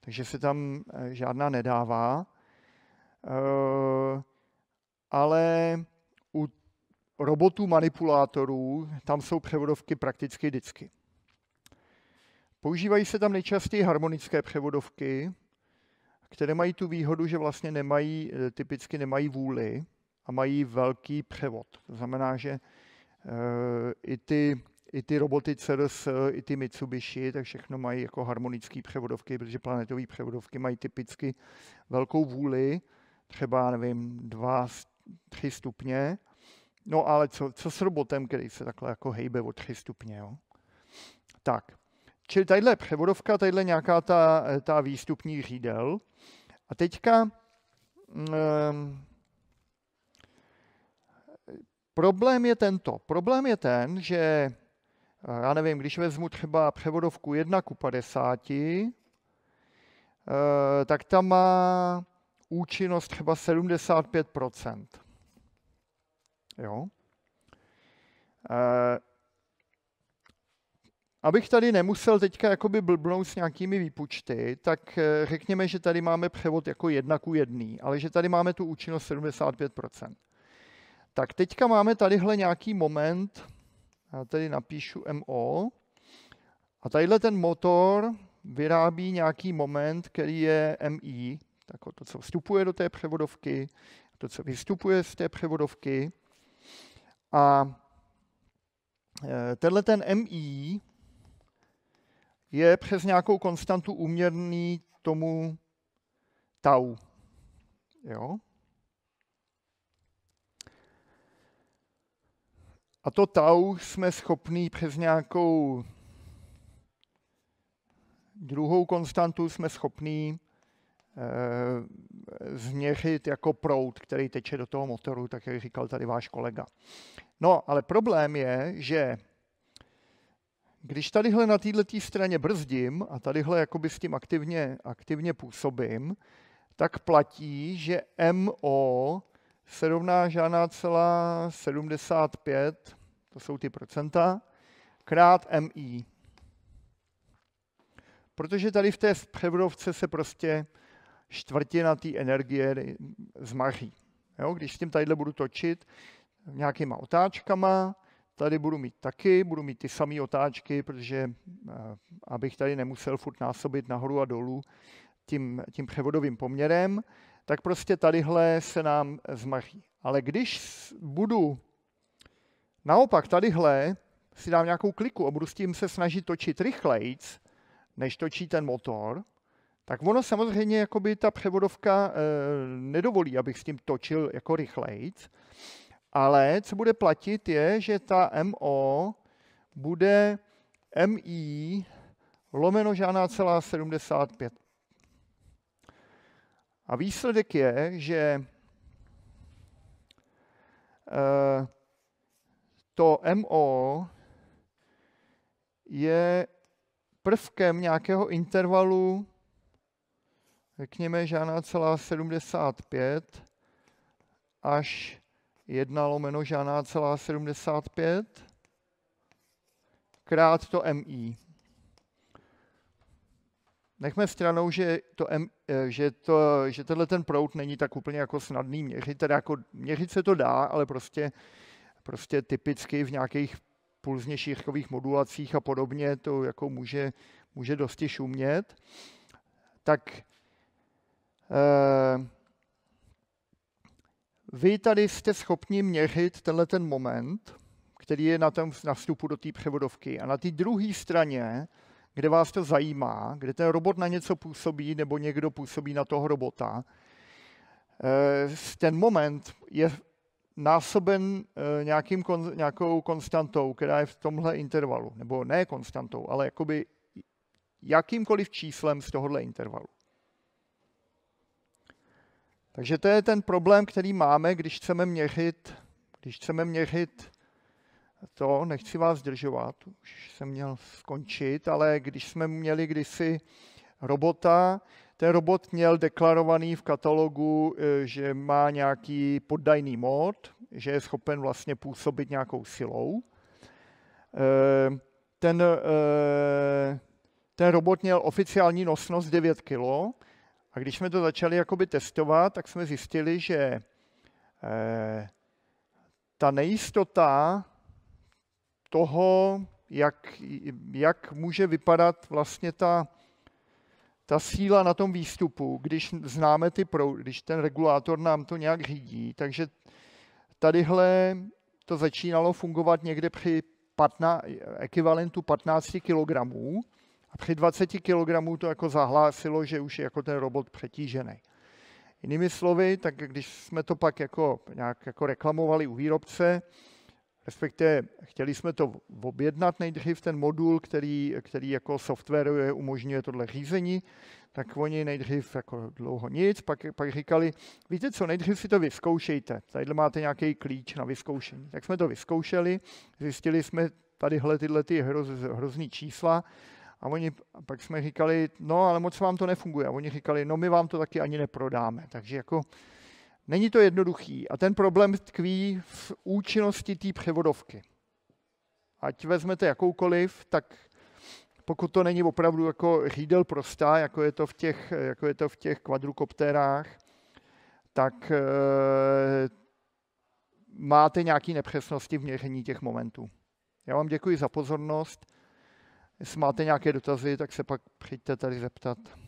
takže se tam eh, žádná nedává. Eh, ale u robotů manipulátorů tam jsou převodovky prakticky vždycky. Používají se tam nejčastěji harmonické převodovky, které mají tu výhodu, že vlastně nemají, eh, typicky nemají vůli a mají velký převod. To znamená, že eh, i ty, i ty roboty CRS, i ty Mitsubishi, tak všechno mají jako harmonické převodovky, protože planetové převodovky mají typicky velkou vůli, třeba, nevím, dva, tři stupně. No ale co, co s robotem, který se takhle jako hejbe o tři stupně, jo? Tak, Čili tadyhle převodovka, tadyhle nějaká ta, eh, ta výstupní řídel. A teďka um, problém je tento. Problém je ten, že já nevím, když vezmu třeba převodovku 1 ku 50, eh, tak ta má účinnost třeba 75 Jo? Eh, Abych tady nemusel teďka jakoby blbnout s nějakými výpočty, tak eh, řekněme, že tady máme převod jako jedna ku jedný, ale že tady máme tu účinnost 75%. Tak teďka máme tadyhle nějaký moment, já tady napíšu MO, a tadyhle ten motor vyrábí nějaký moment, který je MI, tak to, co vstupuje do té převodovky, to, co vystupuje z té převodovky. A eh, tenhle ten MI je přes nějakou konstantu uměrný tomu tau. Jo? A to tau jsme schopní přes nějakou druhou konstantu jsme schopní e, eh, změřit jako proud, který teče do toho motoru, tak jak říkal tady váš kolega. No, ale problém je, že když tadyhle na této straně brzdím a tadyhle jakoby s tím aktivně, aktivně působím, tak platí, že MO se rovná žádná celá 75, to jsou ty procenta, krát MI. Protože tady v té převrovce se prostě čtvrtina té energie zmaří. Jo? Když s tím tadyhle budu točit nějakýma otáčkama, tady budu mít taky, budu mít ty samé otáčky, protože eh, abych tady nemusel furt násobit nahoru a dolů tím, tím převodovým poměrem, tak prostě tadyhle se nám zmaří. Ale když budu naopak tadyhle si dám nějakou kliku a budu s tím se snažit točit rychlejc, než točí ten motor, tak ono samozřejmě jakoby ta převodovka e, nedovolí, abych s tím točil jako rychlejc, ale co bude platit je, že ta MO bude MI lomeno žádná celá 75. A výsledek je, že eh, to MO je prvkem nějakého intervalu, řekněme, žádná celá 75 až 1 lomeno žádná celá 75 krát to MI. Nechme stranou, že, to M, eh, že, to, že tenhle ten prout není tak úplně jako snadný měřit, teda jako měřit se to dá, ale prostě, prostě typicky v nějakých pulzně šířkových modulacích a podobně to jako může, může dosti šumět. Tak eh, vy tady jste schopni měřit tenhle ten moment, který je na, tom, na vstupu do té převodovky. A na té druhé straně, kde vás to zajímá, kde ten robot na něco působí nebo někdo působí na toho robota, eh, ten moment je násoben eh, nějakým, nějakou konstantou, která je v tomhle intervalu, nebo ne konstantou, ale jakoby jakýmkoliv číslem z tohohle intervalu. Takže to je ten problém, který máme, když chceme měřit, když chceme měřit to, nechci vás zdržovat, už jsem měl skončit, ale když jsme měli kdysi robota, ten robot měl deklarovaný v katalogu, e, že má nějaký poddajný mod, že je schopen vlastně působit nějakou silou. E, ten, e, ten robot měl oficiální nosnost 9 kg, a když jsme to začali jakoby testovat, tak jsme zjistili, že eh, ta nejistota toho, jak, jak může vypadat vlastně ta, ta síla na tom výstupu, když známe ty proud, když ten regulátor nám to nějak řídí. Takže tadyhle to začínalo fungovat někde při 15, ekvivalentu 15 kilogramů. A při 20 kg to jako zahlásilo, že už je jako ten robot přetížený. Jinými slovy, tak když jsme to pak jako nějak jako reklamovali u výrobce, respektive chtěli jsme to objednat nejdřív, ten modul, který, který jako software umožňuje tohle řízení, tak oni nejdřív jako dlouho nic, pak, pak říkali, víte co, nejdřív si to vyzkoušejte, tadyhle máte nějaký klíč na vyzkoušení. Tak jsme to vyzkoušeli, zjistili jsme tadyhle tyhle ty hroz, hrozný čísla a oni, a pak jsme říkali, no ale moc vám to nefunguje. A oni říkali, no my vám to taky ani neprodáme. Takže jako není to jednoduchý. A ten problém tkví v účinnosti té převodovky. Ať vezmete jakoukoliv, tak pokud to není opravdu jako řídel prostá, jako je to v těch, jako je to v těch kvadrukopterách, tak e, máte nějaké nepřesnosti v měření těch momentů. Já vám děkuji za pozornost. Jestli máte nějaké dotazy, tak se pak přijďte tady zeptat.